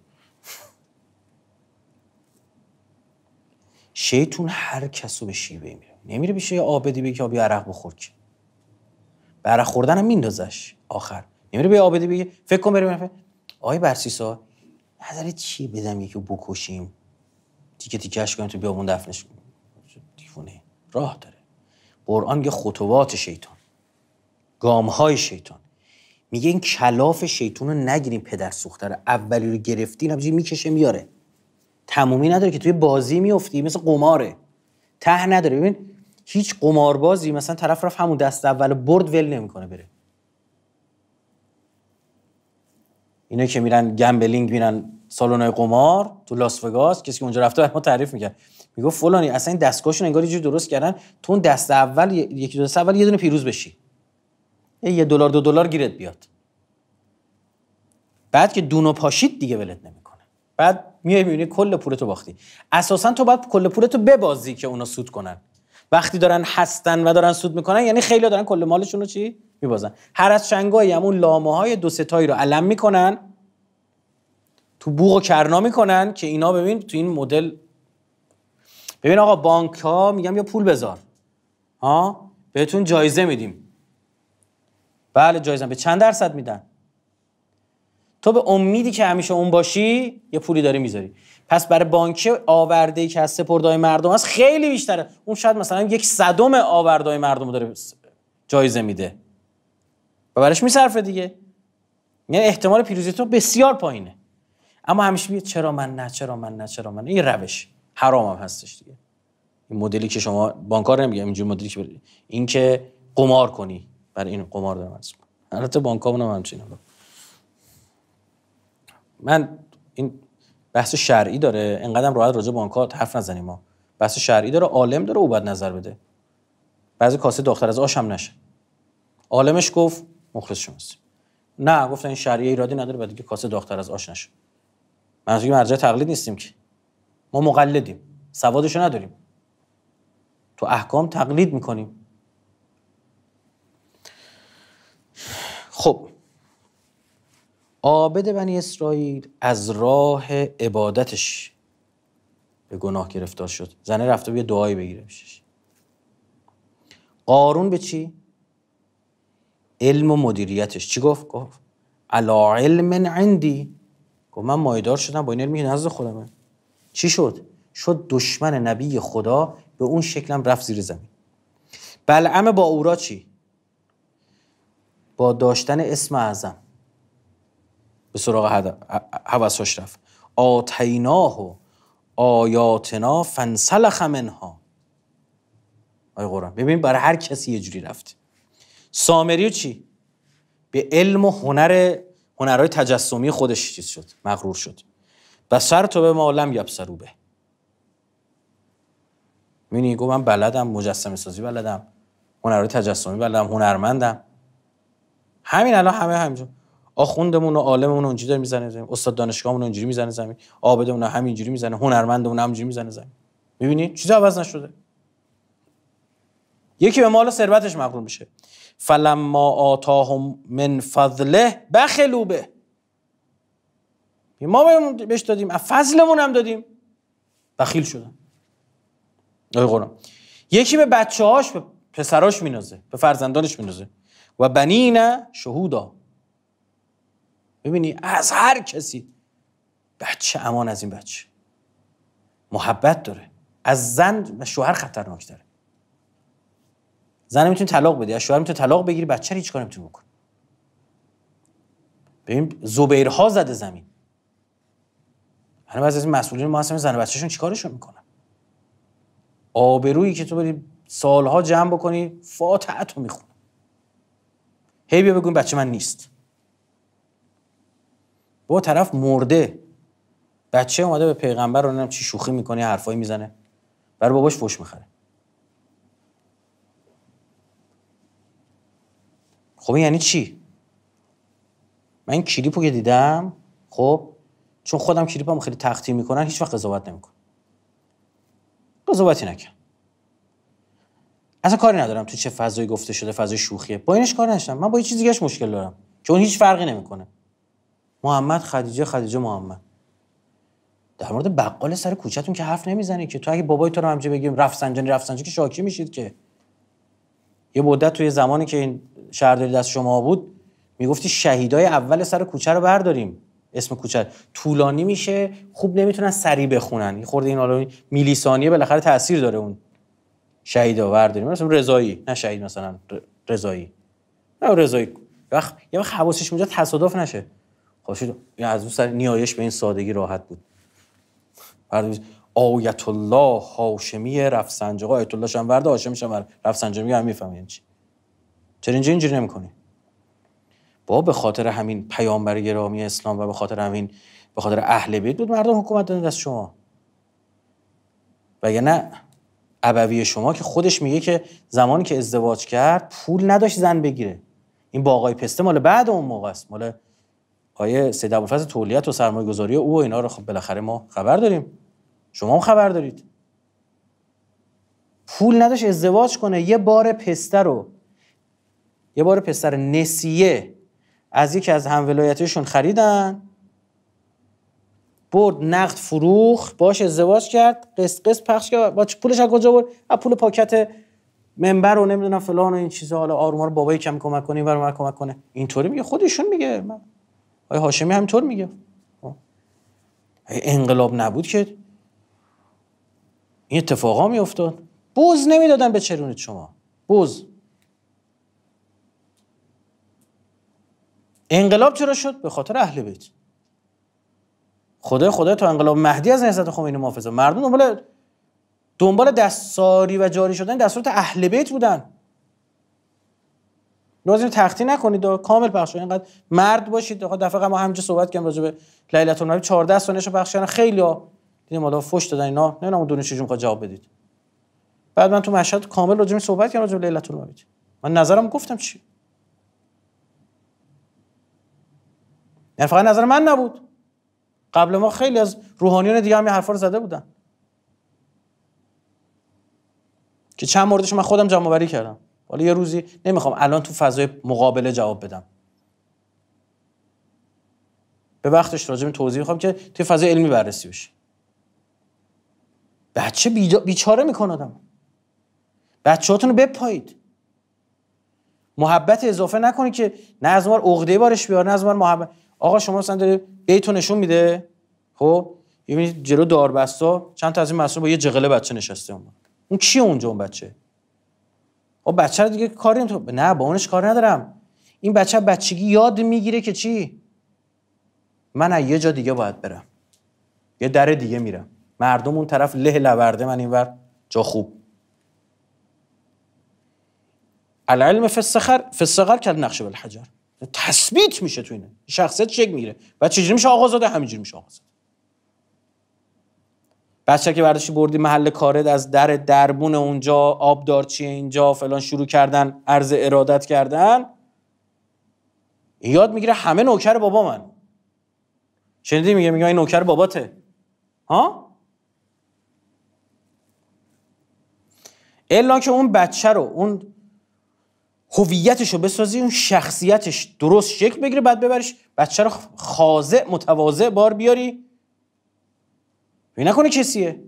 شیطون هر کسو به شیبه میره نمیره بشه یه آبدی بگی که بیا عرق بخور که به عرق خوردن هم میندازش آخر نمیره به آبدی بگی فکر کن بریم فکر آقای برسیسا نظره چی بدم یکی بکشیم تیکه تیکهش کنیم تو بیابون دفنش راه داره قرآن یه خطوات شیطان گامهای شیطان میگه این کلاف شیطان رو نگیریم پدر سوختره اولی رو گرفتی، نبجی میکشه میاره تمومی نداره که توی بازی میفتی مثل قماره ته نداره ببین هیچ قماربازی مثلا طرف رفت همون دست اول برد ول نمیکنه بره اینا که میرن گمبلینگ میرن سالونای قمار تو لاس وگاس کسی که اونجا رفته ما تعریف میکرد میگفت فلانی اصلا این دستگاهشون انگار یه درست کردن تو اون دست اول یکی دو دست اول یه دونه پیروز بشی یه دلار دو دلار گیرت بیاد بعد که دونو پاشید دیگه ولت نمیکنه بعد میای میبینی کل پولتو باختی اساسا تو باید کل پولتو ببازی که اونا سود کنن وقتی دارن هستن و دارن سود میکنن یعنی خیلی دارن کل مالشون رو چی میبازن هر از چنگایی هم اون لامه های دو ستایی رو علم میکنن تو بوق و کرنا میکنن که اینا ببین تو این مدل ببین آقا بانک ها میگم یا پول بذار ها بهتون جایزه میدیم بله جایزه به چند درصد میدن تو به امیدی که همیشه اون باشی یه پولی داری میذاری پس برای بانکی آورده ای که از سپردهای مردم هست خیلی بیشتره اون شاید مثلا یک صدم آوردهای مردم داره جایزه میده و برایش میصرفه دیگه یعنی احتمال پیروزی تو بسیار پایینه اما همیشه میگه چرا من نه چرا من نه چرا من این روش حرام هم هستش دیگه این مدلی که شما بانکار نمیگه اینجور مدلی که این که قمار کنی برای این قمار دارم از البته بانکامون هم من این بحث شرعی داره انقدر راحت راجع بانک حرف نزنیم ما بحث شرعی داره عالم داره او بعد نظر بده بعضی کاسه دختر از آش هم نشه عالمش گفت مخلص شماست نه گفتن این شرعی ایرادی نداره بعد که کاسه دختر از آش نشه از مرجع تقلید نیستیم که ما مقلدیم سوادشو نداریم تو احکام تقلید میکنیم خب عابد بنی اسرائیل از راه عبادتش به گناه گرفتار شد زنه رفته به دعایی بگیره بشش قارون به چی؟ علم و مدیریتش چی گفت؟ گفت علا علم عندی گفت من مایدار شدم با این علمی نزد خودمه چی شد شد دشمن نبی خدا به اون شکلم رفت زیر زمین بلعم با اورا چی با داشتن اسم اعظم به سراغ حوثاش رفت آتیناه و آیاتنا فنسلخ منها آی قرآن ببین برای هر کسی یه جوری رفت سامریو چی به علم و هنر هنرهای تجسمی خودش چیز شد مغرور شد تو به ما یاب سروبه به میبینی گفت من بلدم مجسمه سازی بلدم هنرهای تجسمی بلدم هنرمندم همین الان همه همینجور آخوندمون و عالممون اونجوری داره میزنه زمین استاد دانشگاهمون اونجوری میزنه زمین عابدمون همینجوری میزنه هنرمندمون همینجوری میزنه زمین میبینی چیز عوض نشده یکی به مال ثروتش مغرور میشه فلما آتاهم من فضله بخلوبه ما بهش دادیم از فضلمون هم دادیم بخیل شدن ای قرآن یکی به بچه هاش به پسراش مینازه به فرزندانش مینازه و بنین شهودا ببینی از هر کسی بچه امان از این بچه محبت داره از زن و شوهر خطرناک داره زن میتونی طلاق بده از شوهر میتونی طلاق بگیری بچه هیچ کار نمیتونی بکن ببین زبیرها زده زمین الان بعضی از این مسئولین ما اصلا زن بچه‌شون چیکارشون میکنن آبرویی که تو بری سالها جمع بکنی فاتحه تو میخونه هی بیا بگویم بچه من نیست با طرف مرده بچه اومده به پیغمبر رو نمیدونم چی شوخی میکنه حرفایی میزنه برای باباش فوش میخره خب یعنی چی من کلیپو که دیدم خب چون خودم کلیپامو خیلی تختی میکنن هیچ وقت قضاوت نمیکن قضاوتی نکن اصلا کاری ندارم تو چه فضایی گفته شده فضای شوخیه با اینش کار نشتم من با یه چیز مشکل دارم چون هیچ فرقی نمیکنه محمد خدیجه خدیجه محمد در مورد بقال سر کوچهتون که حرف نمیزنی که تو اگه بابای تو رو همجه بگیم رفسنجانی رفسنجانی که شاکی میشید که یه مدت توی زمانی که این شهرداری دست شما بود میگفتی شهیدای اول سر کوچه رو برداریم اسم کوچک طولانی میشه خوب نمیتونن سری بخونن یه خورده این حالا میلی ثانیه بالاخره تاثیر داره اون شهید آور داریم مثلا رضایی نه شهید مثلا رضایی نه رضایی وقت یه وقت حواسش اونجا تصادف نشه خوشید خب از اون سر نیایش به این سادگی راحت بود آیت الله هاشمی رفسنجانی آیت الله شنورد هاشمی شنورد رفسنجانی میگه میفهمین یعنی چی چرا اینجا اینجوری نمیکنی با به خاطر همین پیامبر گرامی اسلام و به خاطر همین به خاطر اهل بیت بود مردم حکومت دادن از شما و یا نه ابوی شما که خودش میگه که زمانی که ازدواج کرد پول نداشت زن بگیره این با آقای پسته مال بعد اون موقع است مال آیه سید ابوالفضل تولیت و سرمایه گذاری او و اینا رو خب بالاخره ما خبر داریم شما هم خبر دارید پول نداشت ازدواج کنه یه بار پسته رو یه بار پسر نسیه از یکی از همولایتیشون خریدن برد نقد فروخ باش ازدواج کرد قسط قسط پخش کرد با پولش از کجا برد از پول پاکت منبر و نمیدونم فلان و این چیزا حالا آروما رو بابایی کم کمک کنه برام کمک کنه اینطوری میگه خودشون میگه من آیه هاشمی همینطور میگه خب. انقلاب نبود که این اتفاقا میافتاد بوز نمیدادن به چرونت شما بوز انقلاب چرا شد به خاطر اهل بیت خدای خدای تو انقلاب مهدی از نهضت خمینی محافظه مردم دنبال دنبال ساری و جاری شدن دستورات اهل بیت بودن لازم تختی نکنید و کامل پخش اینقدر مرد باشید آقا دفعه ما همینجا صحبت کردیم راجع به لیلۃ النبی 14 سنش رو پخش کردن خیلی ها دیدیم حالا فوش دادن اینا نمیدونم اون دونه چجوری میخواد جواب بدید بعد من تو مشهد کامل راجع صحبت کردم راجع به لیلۃ النبی من نظرم گفتم چی یعنی فقط نظر من نبود قبل ما خیلی از روحانیون دیگه هم حرفا رو زده بودن که چند موردش من خودم جمع بری کردم حالا یه روزی نمیخوام الان تو فضای مقابله جواب بدم به وقتش راجع توضیح میخوام که توی فضای علمی بررسی بشه بچه بیچاره میکن آدم بچه رو بپایید محبت اضافه نکنی که نه از اونور عقده بارش بیار نه از محبت آقا شما مثلا داره بیتو نشون میده خب ببینید جلو داربستا چند تا از این مسئول با یه جغله بچه نشسته اون اون کیه اونجا اون بچه خب بچه دیگه کاری تو نه با اونش کار ندارم این بچه بچگی یاد میگیره که چی من از یه جا دیگه باید برم یه در دیگه میرم مردم اون طرف له لورده من اینور جا خوب العلم فسخر فسخر کرد نقش بالحجر تثبیت میشه تو اینه شخصیت شکل میگیره و چجوری میشه آقازاده همینجوری میشه آقازاده بچه که برداشتی بردی محل کارت از در دربون اونجا آبدارچی اینجا فلان شروع کردن عرض ارادت کردن یاد میگیره همه نوکر بابا من شنیدی میگه میگه این نوکر باباته ها الا که اون بچه رو اون هویتش رو بسازی اون شخصیتش درست شکل بگیره بعد ببریش بچه رو خاضع متواضع بار بیاری می نکنه کسیه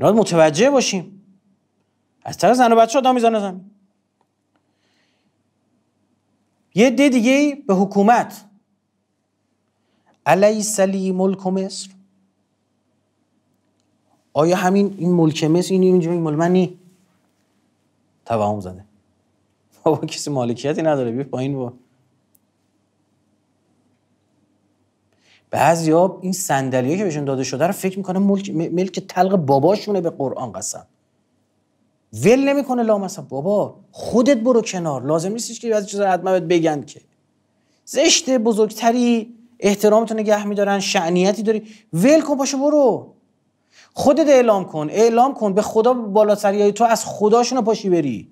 نهاد متوجه باشیم از طرف زن و بچه آدم میزنه زن یه ده دیگه به حکومت علی سلی ملک مصر آیا همین این ملک مصر این اینجا این مال من توهم زده بابا کسی مالکیتی نداره با پایین با ها این صندلی که بهشون داده شده رو فکر میکنه ملک ملک تلق باباشونه به قرآن قسم ول نمیکنه لا مثلا بابا خودت برو کنار لازم نیستش که از چیزا حتما بهت بگن که زشت بزرگتری احترامتو نگه میدارن شعنیتی داری ول کن پاشو برو خودت اعلام کن اعلام کن به خدا بالاسریای تو از خداشون پاشی بری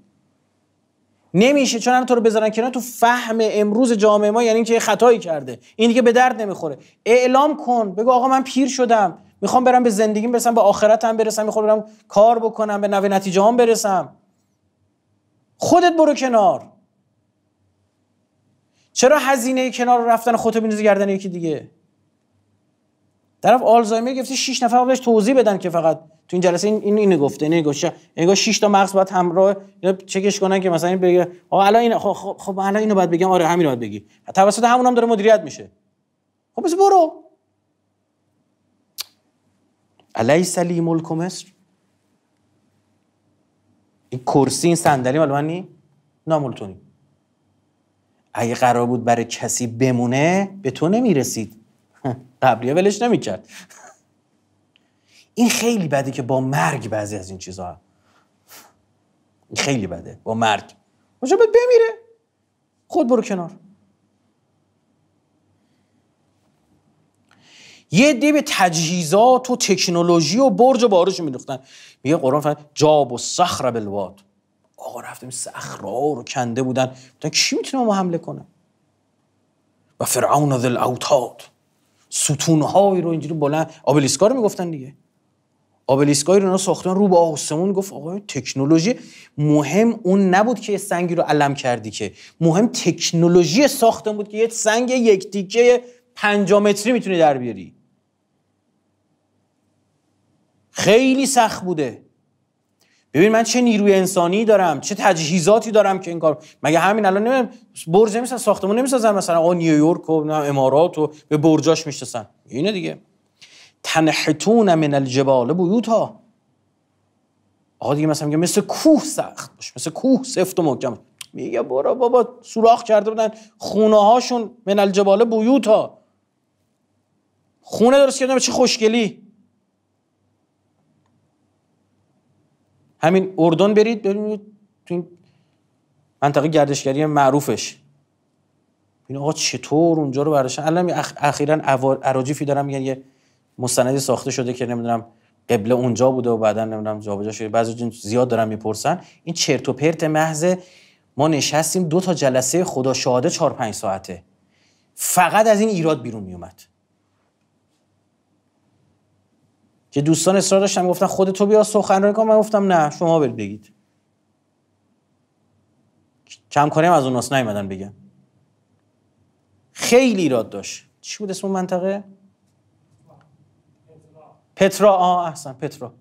نمیشه چون تو رو بذارن کنار تو فهم امروز جامعه ما یعنی اینکه خطایی کرده این دیگه به درد نمیخوره اعلام کن بگو آقا من پیر شدم میخوام برم به زندگیم برسم به آخرتم برسم میخوام برم کار بکنم به نو نتیجه هم برسم خودت برو کنار چرا هزینه کنار رفتن خودتو میندازی گردن یکی دیگه طرف آلزایمر گرفته 6 نفر بهش توضیح بدن که فقط تو این جلسه این اینو گفته اینو گفته انگار یعنی 6 تا مغز باید همراه چکش کنن که مثلا این بگه آقا الان این خب-, خب خب, الان اینو باید بگم آره همین باید بگی توسط همون هم داره مدیریت میشه خب بس برو الیس لی ملک مصر این کرسی این صندلی مال من نامولتونی. ناملتونی اگه قرار بود برای کسی بمونه به تو نمیرسید قبلیه ولش نمیکرد این خیلی بده که با مرگ بعضی از این چیزها خیلی بده با مرگ باشه باید بمیره خود برو کنار یه دی به تجهیزات و تکنولوژی و برج و بارش میدوختن میگه قرآن فرد جاب و سخرا بلواد آقا رفتیم سخرا رو کنده بودن بودن کی میتونه ما حمله کنه و فرعون ذل اوتاد ستونهایی رو اینجوری بلند آبلیسکا رو میگفتن دیگه آبلیسکای رو اینا ساختن رو به آسمون گفت آقای تکنولوژی مهم اون نبود که یه سنگی رو علم کردی که مهم تکنولوژی ساختن بود که یه سنگ یک تیکه متری میتونی در بیاری خیلی سخت بوده ببین من چه نیروی انسانی دارم چه تجهیزاتی دارم که این کار مگه همین الان نمیدونم برج نمیسازن ساختمون نمیسازن مثلا آقا نیویورک و امارات و به برجاش میشناسن اینه دیگه تنحتون من الجبال بیوتا آقا دیگه مثلا میگه مثل کوه سخت باش مثل کوه سفت و محکم میگه برو بابا سوراخ کرده بودن خونه هاشون من الجبال بیوتا خونه درست کردن چه خوشگلی همین اردن برید ببینید تو این منطقه گردشگری معروفش این آقا چطور اونجا رو برداشتن الان اخ... اخیرا عراجیفی دارم میگن یه مستندی ساخته شده که نمیدونم قبله اونجا بوده و بعدا نمیدونم جابجا شده بعضی زیاد دارن میپرسن این چرت و پرت محض ما نشستیم دو تا جلسه خدا شاهده 4 5 ساعته فقط از این ایراد بیرون میومد که دوستان اصرار داشتن گفتن خود تو بیا سخنرانی کن من گفتم نه شما برید بگید کم کنیم از اون اوناس نیومدن بگن خیلی ایراد داشت چی بود اسم اون منطقه پترا آه احسن پترا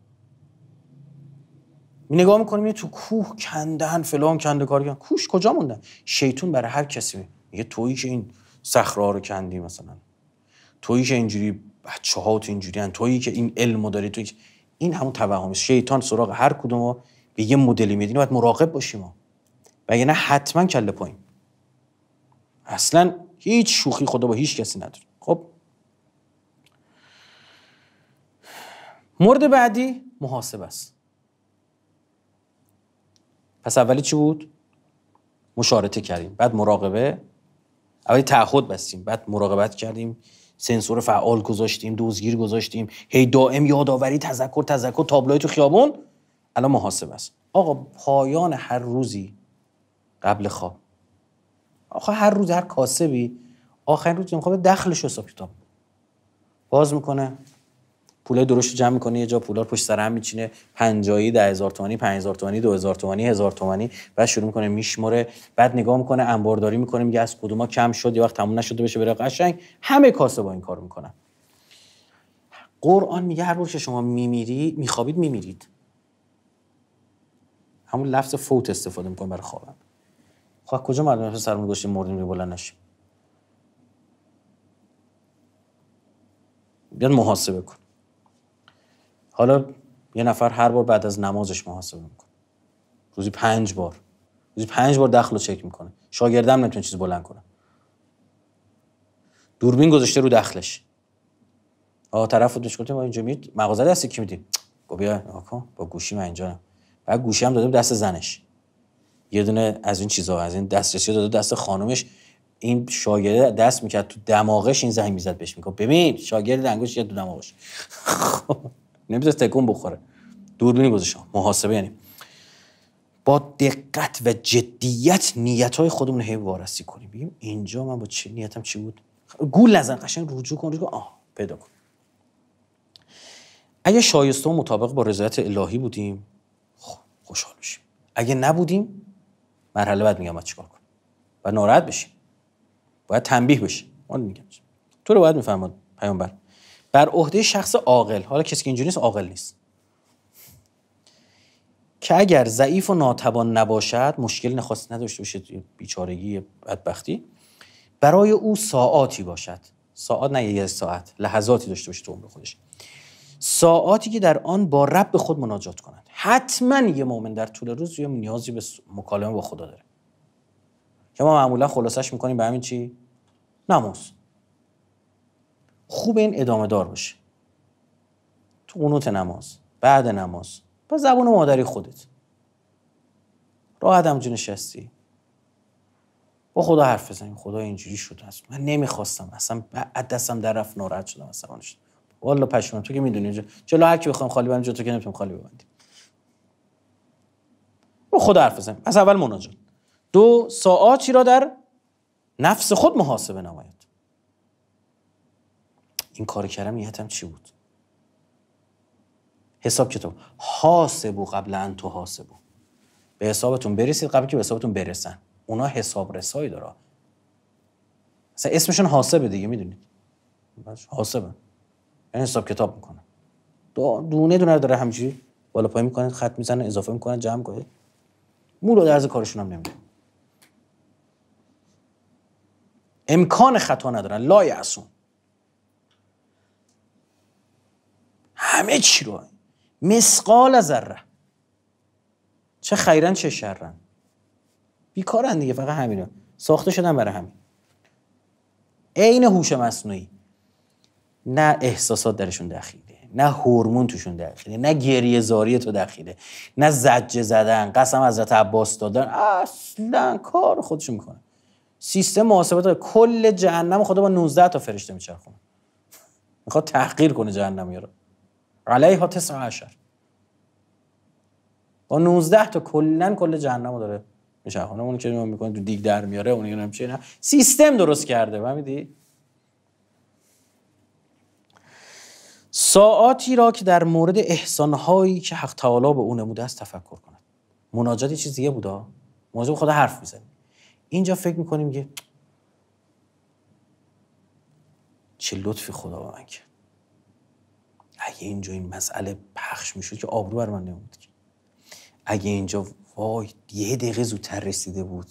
می نگاه میکنیم تو کوه کندن فلان کنده کار کردن کوش کجا موندن شیطون برای هر کسی میگه تویی که این صخره رو کندی مثلا تویی که اینجوری بچه ها تو اینجوری تویی که این علمو داری توی این همون توهم شیطان سراغ هر کدوم به یه مدلی میدین باید مراقب باشیم و نه حتما کله پایین اصلا هیچ شوخی خدا با هیچ کسی نداره خب مورد بعدی محاسب است پس اولی چی بود مشارطه کردیم بعد مراقبه اولی تعهد بستیم بعد مراقبت کردیم سنسور فعال گذاشتیم دوزگیر گذاشتیم هی دائم یادآوری تذکر تذکر تابلوی تو خیابون الان محاسب است آقا پایان هر روزی قبل خواب آقا هر روز هر کاسبی آخرین روز میخواد خب دخلش حساب کتاب باز میکنه پولای درشت جمع میکنه یه جا پولا پشت سر هم میچینه 50 10000 تومانی 5000 تومانی 2000 تومانی 1000 تومانی بعد شروع میکنه میشموره بعد نگاه میکنه انبارداری میکنه میگه از کدوما کم شد یه وقت تموم نشده بشه بره قشنگ همه کاسه با این کار میکنن قرآن میگه هر بار شما میمیری میخوابید میمیرید همون لفظ فوت استفاده میکنه برای خوابم خب کجا مردم سرمون گوشیم مردیم رو بلند نشیم بیان محاسبه کن حالا یه نفر هر بار بعد از نمازش محاسبه میکنه روزی پنج بار روزی پنج بار دخل رو چک میکنه شاگردم نمیتونه چیز بلند کنه دوربین گذاشته رو دخلش آه، طرف بود گفتیم ما اینجا میت مغازه دستی که میدیم گفت بیا آقا با گوشی من اینجا بعد گوشی هم داده دست زنش یه دونه از این چیزا از این دسترسی داده دست خانومش این شاگرد دست میکرد تو دماغش این زنگ میزد بهش میگفت ببین شاگرد انگوش یه دو دماغش *laughs* نمیذاره تکون بخوره دور گذاشتم محاسبه یعنی با دقت و جدیت نیت های خودمون رو وارسی کنیم بگیم اینجا من با چه نیتم چی بود گول نزن قشنگ رجوع کن رجوع کن آه پیدا کن اگه شایسته و مطابق با رضایت الهی بودیم خب، خوشحال بشیم اگه نبودیم مرحله بعد میگم باید چیکار کنیم و ناراحت بشیم باید تنبیه بشیم اون میگم تو رو باید میفهمد پیامبر بر عهده شخص عاقل حالا کسی که اینجوری نیست عاقل نیست که اگر ضعیف و ناتوان نباشد مشکل نخواست نداشته باشه بیچارگی بدبختی برای او ساعاتی باشد ساعت نه یه ساعت لحظاتی داشته باشه تو عمر خودش ساعاتی که در آن با رب خود مناجات کند حتما یه مؤمن در طول روز یه نیازی به مکالمه با خدا داره که ما معمولا خلاصش میکنیم به همین چی نماز خوب این ادامه دار باشه تو قنوت نماز بعد نماز با زبون مادری خودت راحت جون نشستی با خدا حرف بزنیم خدا اینجوری شد هست من نمیخواستم اصلا بعد دستم در رفت ناراحت شدم اصلا شد. والا پشمان تو که میدونی اینجا جلو هر کی بخوام خالی برم جلو تو که نمیتونم خالی ببندیم با خدا حرف بزنیم از اول مناجات دو ساعتی را در نفس خود محاسبه نماید این کار کردم نیتم چی بود حساب کتاب حاسبو قبل ان تو حاسبو به حسابتون برسید قبل که به حسابتون برسن اونا حساب رسایی داره اصلا اسمشون حاسبه دیگه میدونید حاسبه این یعنی حساب کتاب میکنه دو دونه دونه داره همچی. بالا پای میکنه خط میزنه اضافه میکنه جمع کنه مول و درز کارشون هم نمیده امکان خطا ندارن لای اصون همه چی رو مسقال ذره چه خیرن چه شرن بیکارن دیگه فقط همینا ساخته شدن برای همین عین هوش مصنوعی نه احساسات درشون دخیله نه هورمون توشون دخیله نه گریه زاری تو دخیله نه زجه زدن قسم حضرت عباس دادن اصلا کار خودشون میکنه سیستم محاسبات کل جهنم خدا با 19 تا فرشته میچرخونه میخواد تحقیر کنه جهنم یارو علیها تسع عشر با 19 تا کلا کل جهنمو داره میچرخونه اون که میکنه تو دیگ در میاره اون نمیشه نه سیستم درست کرده و میدی ساعاتی را که در مورد احسانهایی که حق تعالی به او نموده است تفکر کند مناجات چیز دیگه بودا موضوع خدا حرف میزنه اینجا فکر میکنیم که چه لطفی خدا با من کرد اگه اینجا این مسئله پخش میشد که آبرو بر من نمود اگه اینجا وای یه دقیقه زودتر رسیده بود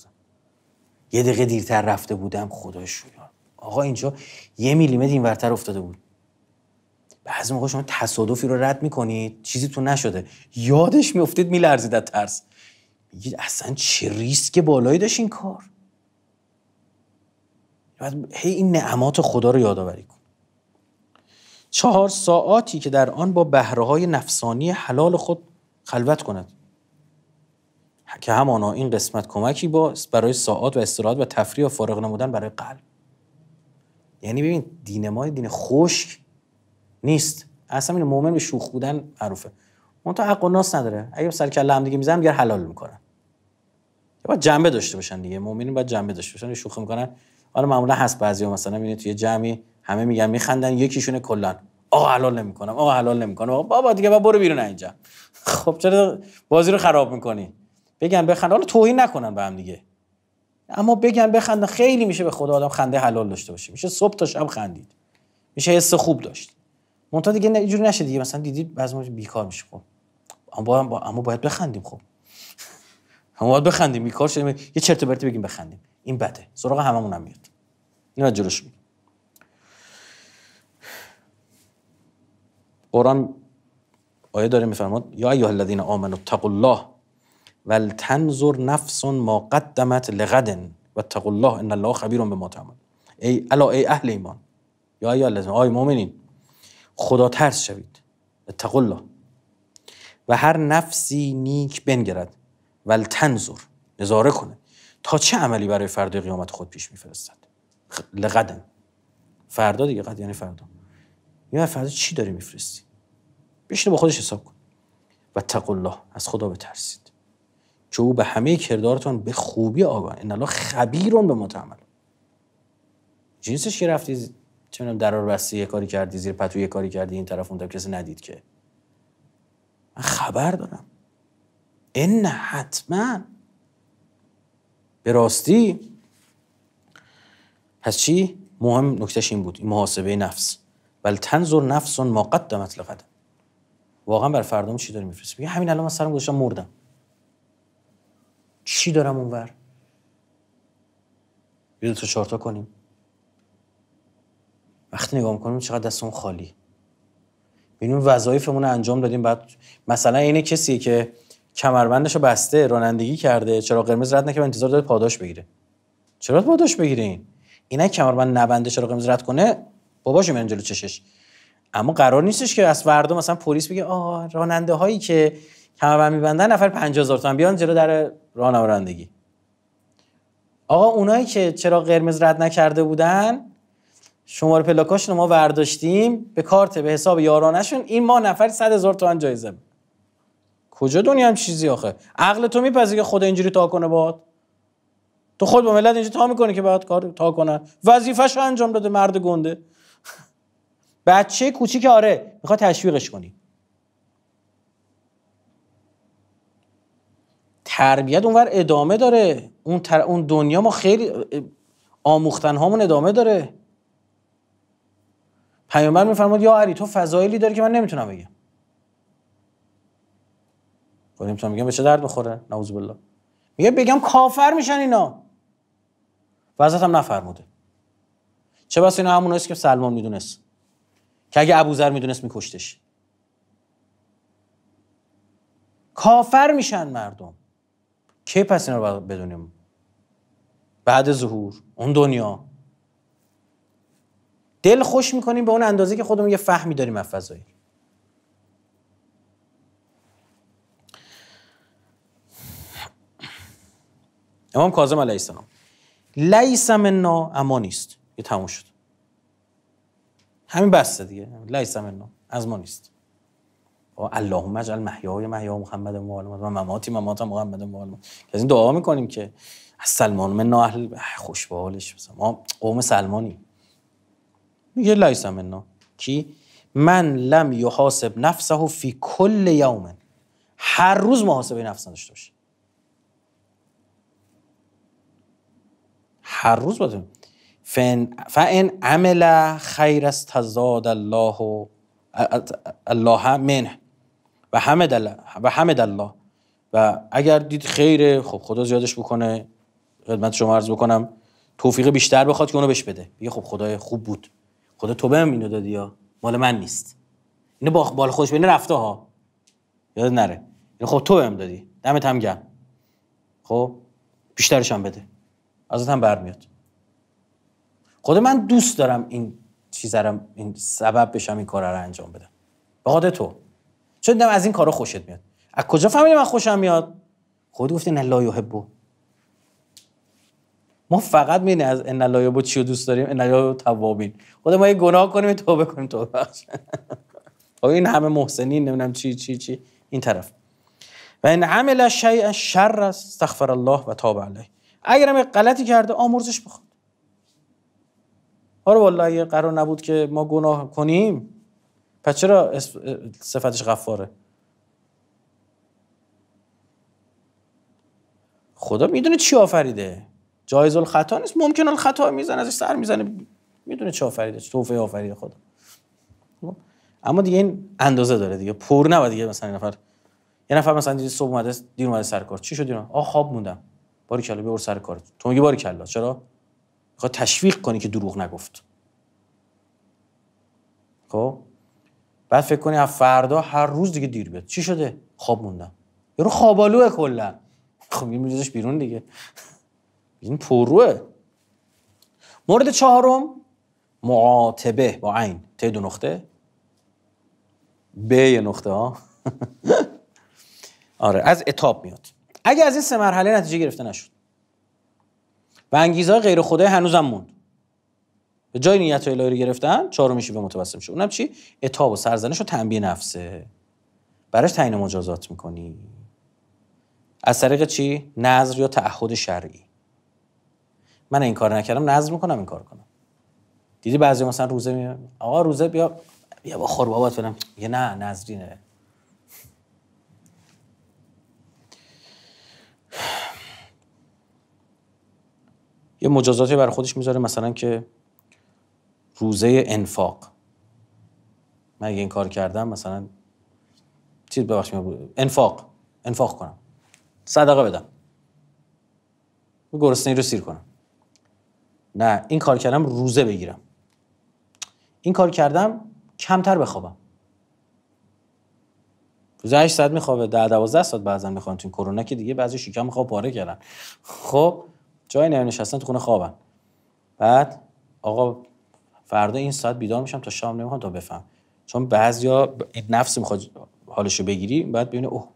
یه دقیقه دیرتر رفته بودم خدا شویان آقا اینجا یه میلیمتر ورتر افتاده بود بعضی موقع شما تصادفی رو رد میکنید چیزی تو نشده یادش میافتید میلرزید از ترس میگید اصلا چه ریسک بالایی داشت این کار بعد هی این نعمات خدا رو یادآوری کن چهار ساعتی که در آن با بهره های نفسانی حلال خود خلوت کند که همانا این قسمت کمکی با برای ساعات و استراحت و تفریح و فارغ نمودن برای قلب یعنی ببین دین ما دین خشک نیست اصلا این مؤمن به شوخ بودن معروفه اون تا حق و ناس نداره اگه سر کله هم دیگه میزنم دیگه حلال میکنن باید جنبه داشته باشن دیگه مؤمنین باید جنبه داشته باشن شوخی میکنن حالا معمولا هست بعضیا مثلا میبینید توی جمعی همه میگن میخندن یکیشون کلا آقا حلال نمیکنم آقا حلال نمیکنم بابا دیگه برو بیرون اینجا خب چرا بازی رو خراب میکنی بگن بخند حالا توهین نکنن به هم دیگه اما بگن بخندن خیلی میشه به خدا آدم خنده حلال داشته باشه میشه صبح تا شب خندید میشه حس خوب داشت مونتا دیگه اینجوری نشه دیگه مثلا دیدید بعضی موقع بیکار میشه خب اما با... اما باید بخندیم خب اما باید بخندیم بیکار شدیم یه چرت و بگیم بخندیم این بده سراغ هممون هم میاد اینا جلوش میاد قرآن آیه داره میفرماد یا ایها الذین آمنوا اتقوا الله ولتنظر نفس ما قدمت لغد واتقوا الله ان الله خبیر بما تعمل ای الا ای اهل ایمان یا ایها الذین آی مؤمنین خدا ترس شوید اتقوا الله و هر نفسی نیک بنگرد ولتنظر نظاره کنه تا چه عملی برای فردا قیامت خود پیش میفرستد لغدن فردا دیگه قد یعنی فردا یا فردا چی داری میفرستی بشین با خودش حساب کن و تقوا الله از خدا بترسید که او به همه کردارتان به خوبی آگاه ان الله خبیرون به متعمل جنسش که رفتی چه میدونم درار بسته یه کاری کردی زیر پتو یه کاری کردی این طرف اون طرف کسی ندید که من خبر دارم ان حتما به راستی پس چی مهم نکتهش این بود محاسبه نفس بل تنظر نفس ما قدمت لقد واقعا بر فردام چی داری میفرستی میگه همین الان من سرم گذاشتم مردم چی دارم اونور یه دو تا چارتا کنیم وقتی نگاه میکنیم چقدر دستمون خالی ببینیم وظایفمون انجام دادیم بعد مثلا اینه کسی که کمربندش رو بسته رانندگی کرده چرا قرمز رد که انتظار داره پاداش بگیره چرا پاداش بگیره این اینا کمربند نبنده چرا قرمز رد کنه باباشو من جلو چشش اما قرار نیستش که از فردا مثلا پلیس بگه آ راننده هایی که کمربند میبندن نفر 50000 تومان بیان جلو در رانندگی آقا اونایی که چرا قرمز رد نکرده بودن شماره پلاکاشون ما برداشتیم به کارت به حساب یارانشون این ما نفر 100 هزار تومن جایزه کجا دنیا هم چیزی آخه عقل تو میپزی که خدا اینجوری تا کنه باد تو خود با ملت اینجوری تا میکنه که باید کار تا کنه وظیفه‌شو انجام داده مرد گنده بچه کوچیک آره میخواد تشویقش کنی تربیت اونور ادامه داره اون, اون دنیا ما خیلی آموختن هامون ادامه داره پیامبر میفرماد یا علی تو فضایلی داری که من نمیتونم بگم خب نمیتونم بگم به چه درد بخوره نعوذ بالله میگه بگم کافر میشن اینا و هم نفرموده چه بس اینا همون که سلمان میدونست که اگه ابوذر میدونست میکشتش کافر میشن مردم کی پس این رو بدونیم بعد ظهور اون دنیا دل خوش میکنیم به اون اندازه که خودمون یه فهمی داریم از امام کاظم علیه السلام لیس منا اما نیست یه تموم شد همین بسته دیگه لیس منا از ما نیست اللهم اجعل محیای محیا محمد و آل محمد و مماتی ممات محمد و آل که از این دعا میکنیم که از سلمان من اهل خوش به ما قوم سلمانی میگه لیس منا کی من لم یحاسب نفسه فی کل یوم هر روز محاسبه نفس داشته باشه هر روز باید فان عمل خیر است تزاد الله الله منه و حمد الله و حمد الله و اگر دید خیر خب خدا زیادش بکنه خدمت شما عرض بکنم توفیق بیشتر بخواد که اونو بهش بده یه خب خدای خوب بود خدا تو بهم اینو دادی یا مال من نیست اینو با بال خودش بین رفته ها یاد نره اینو خب تو بهم دادی دمت هم گم خب بیشترش هم بده ازت هم برمیاد خود من دوست دارم این چیز رو این سبب بشم این کار رو انجام بدم به تو چون دیدم از این کارا خوشت میاد از کجا فهمیدی من خوشم میاد خود گفتی نه لا یحبو ما فقط میگیم از ان لا یحبو چی رو دوست داریم ان لا توابین خود ما یه گناه کنیم توبه کنیم توبه بخش *laughs* خب این همه محسنین نمیدونم چی چی چی این طرف و این عمل شیء شر استغفر الله و تاب علیه اگرم غلطی کرده آمرزش بخواد آره والله اگه قرار نبود که ما گناه کنیم پس چرا صفتش غفاره خدا میدونه چی آفریده جایز الخطا نیست ممکن الخطا میزنه ازش سر میزنه میدونه چی آفریده توفه آفریده خدا خب. اما دیگه این اندازه داره دیگه پر نه دیگه مثلا این نفر یه نفر مثلا دیگه صبح اومده دیر اومده سر کار چی شد اینا آ خواب موندم باری کلا بیار سر کار تو میگی باری کلا چرا میخواد تشویق کنی که دروغ نگفت خب بعد فکر کنی از فردا هر روز دیگه دیر بیاد چی شده خواب موندم یارو خوابالوه کلا خب میریزش بیرون دیگه این پروه مورد چهارم معاتبه با عین ته دو نقطه به یه نقطه ها *laughs* آره از اتاب میاد اگه از این سه مرحله نتیجه گرفته نشد و انگیزه غیر خدای هنوزم موند به جای نیت الهی رو گرفتن چهارم به متوسل میشه اونم چی اتاب و سرزنش و تنبیه نفسه براش تعیین مجازات میکنی از طریق چی نظر یا تعهد شرعی من این کار نکردم نظر میکنم این کار کنم دیدی بعضی مثلا روزه میاد آقا روزه بیا بیا با خور بابات یه نه نظری نه یه مجازاتی بر خودش میذاره مثلا که روزه انفاق من اگه این کار کردم مثلا چیز ببخشید انفاق انفاق کنم صدقه بدم گرسنه رو سیر کنم نه این کار کردم روزه بگیرم این کار کردم کمتر بخوابم روزه 8 ساعت میخوابه ده 12 ساعت بعضا میخوان تو کرونا که دیگه بعضی شکم خواب پاره کردن خب جای نمی نشستن تو خونه خوابن بعد آقا فردا این ساعت بیدار میشم تا شام نمیخوام تا بفهم چون بعضیا نفس میخواد حالشو بگیری بعد ببینه اوه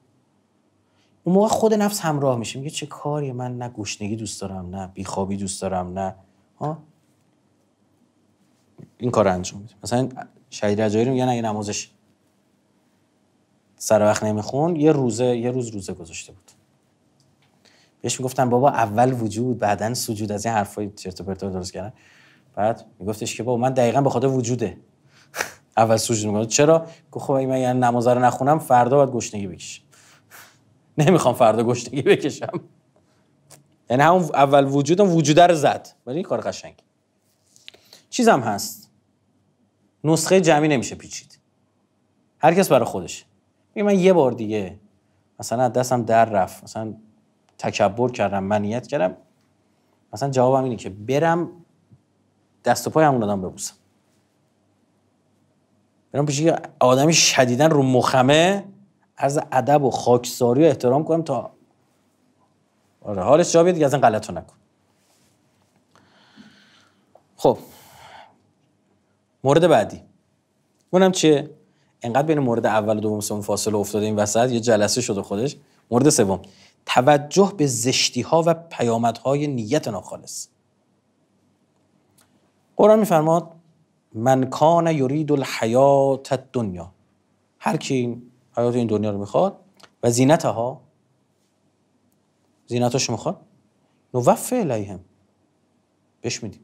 اون موقع خود نفس همراه میشه میگه چه کاری من نه گوشنگی دوست دارم نه بیخوابی دوست دارم نه ها این کار انجام میده مثلا شهید رجایی رو نه اگه نمازش سر وقت نمیخون یه روزه یه روز روزه گذاشته بود بهش میگفتن بابا اول وجود بعدا سجود از این حرفای چرت و پرت درست کردن بعد میگفتش که بابا من دقیقا به خاطر وجوده *laughs* اول سجود میکنم چرا گفت خب من یعنی نماز رو نخونم فردا باید گشنگی بکشم *laughs* نمیخوام فردا گشنگی بکشم *laughs* یعنی همون اول وجودم وجود رو زد ولی کار قشنگ چیزم هست نسخه جمعی نمیشه پیچید هر کس برای خودش میگم من یه بار دیگه مثلا دستم در رفت مثلا تکبر کردم منیت کردم مثلا جوابم اینه که برم دست و پای همون آدم ببوسم برم پیش آدمی شدیدن رو مخمه از ادب و خاکساری و احترام کنم تا آره حالش جا دیگه از این نکن خب مورد بعدی اونم چیه انقدر بین مورد اول و دوم سوم فاصله افتاده این وسط یه جلسه شده خودش مورد سوم توجه به زشتی ها و پیامدهای نیت ناخالص قرآن میفرماد من کان یرید الحیات الدنیا هر کی این حیات این دنیا رو میخواد و زینتها می‌خواد میخواد نوفه الیهم بهش میدیم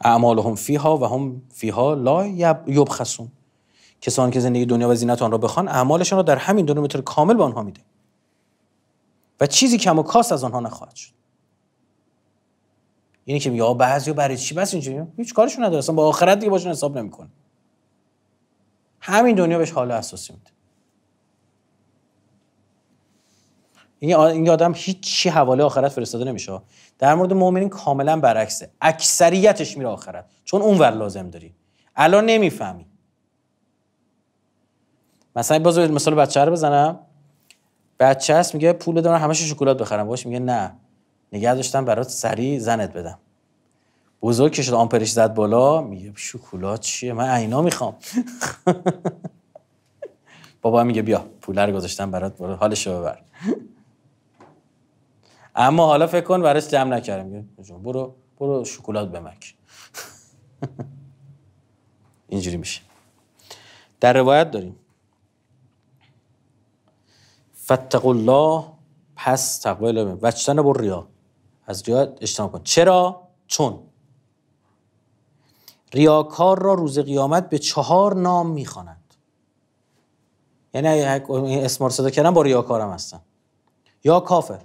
اعمالهم فیها و هم فیها لا یبخسون کسانی که زندگی دنیا و زینت آن را بخوان اعمالشان را در همین دنیا متر کامل به آنها میده و چیزی کم و کاست از آنها نخواهد شد یعنی که میگه بعضی برای چی بس اینجوری هیچ کارشون نداره اصلا با آخرت دیگه باشون حساب نمیکنه همین دنیا بهش حال اساسی میده این آدم هیچی حواله آخرت فرستاده نمیشه در مورد مؤمنین کاملا برعکسه اکثریتش میره آخرت چون ور لازم داری الان نمیفهمی مثلا باز مثال بچه رو بزنم بچه هست میگه پول بده من همش شکلات بخرم باش میگه نه نگه داشتم برات سریع زنت بدم بزرگ که شد آمپرش زد بالا میگه شکلات چیه من عینا میخوام *laughs* بابا میگه بیا پول رو گذاشتم برات بالا حالشو ببر اما حالا فکر کن براش جمع نکردم برو برو شکلات بمک *laughs* اینجوری میشه در روایت داریم فتقوا الله پس تقوی الله و بر ریا از ریا اجتناب کن چرا چون ریاکار را روز قیامت به چهار نام میخوانند یعنی اسمار صدا کردن با ریاکارم هستن یا کافر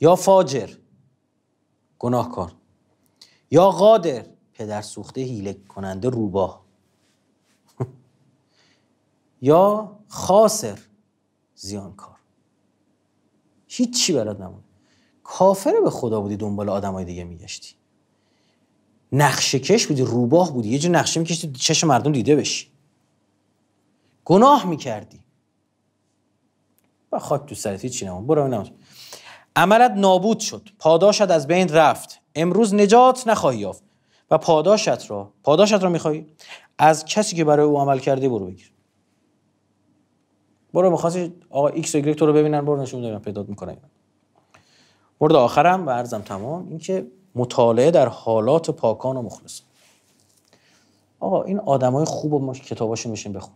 یا فاجر گناهکار یا قادر پدر سوخته هیله کننده روباه یا خاسر زیانکار هیچی برات نمونه کافر به خدا بودی دنبال آدمای دیگه میگشتی نقشه کش بودی روباه بودی یه جور نقشه میکشتی چشم مردم دیده بشی گناه میکردی و خاک تو سرت چی نمون برو نمون عملت نابود شد پاداشت از بین رفت امروز نجات نخواهی یافت و پاداشت را پاداشت را میخوای از کسی که برای او عمل کردی برو بگیر برو میخواستی آقا ایکس و ایگرگ تو رو ببینن برو نشون بدن پیدا میکنن مورد آخرم و عرضم تمام اینکه مطالعه در حالات پاکان و مخلص آقا این آدمای خوب و ما کتاباشو میشین بخون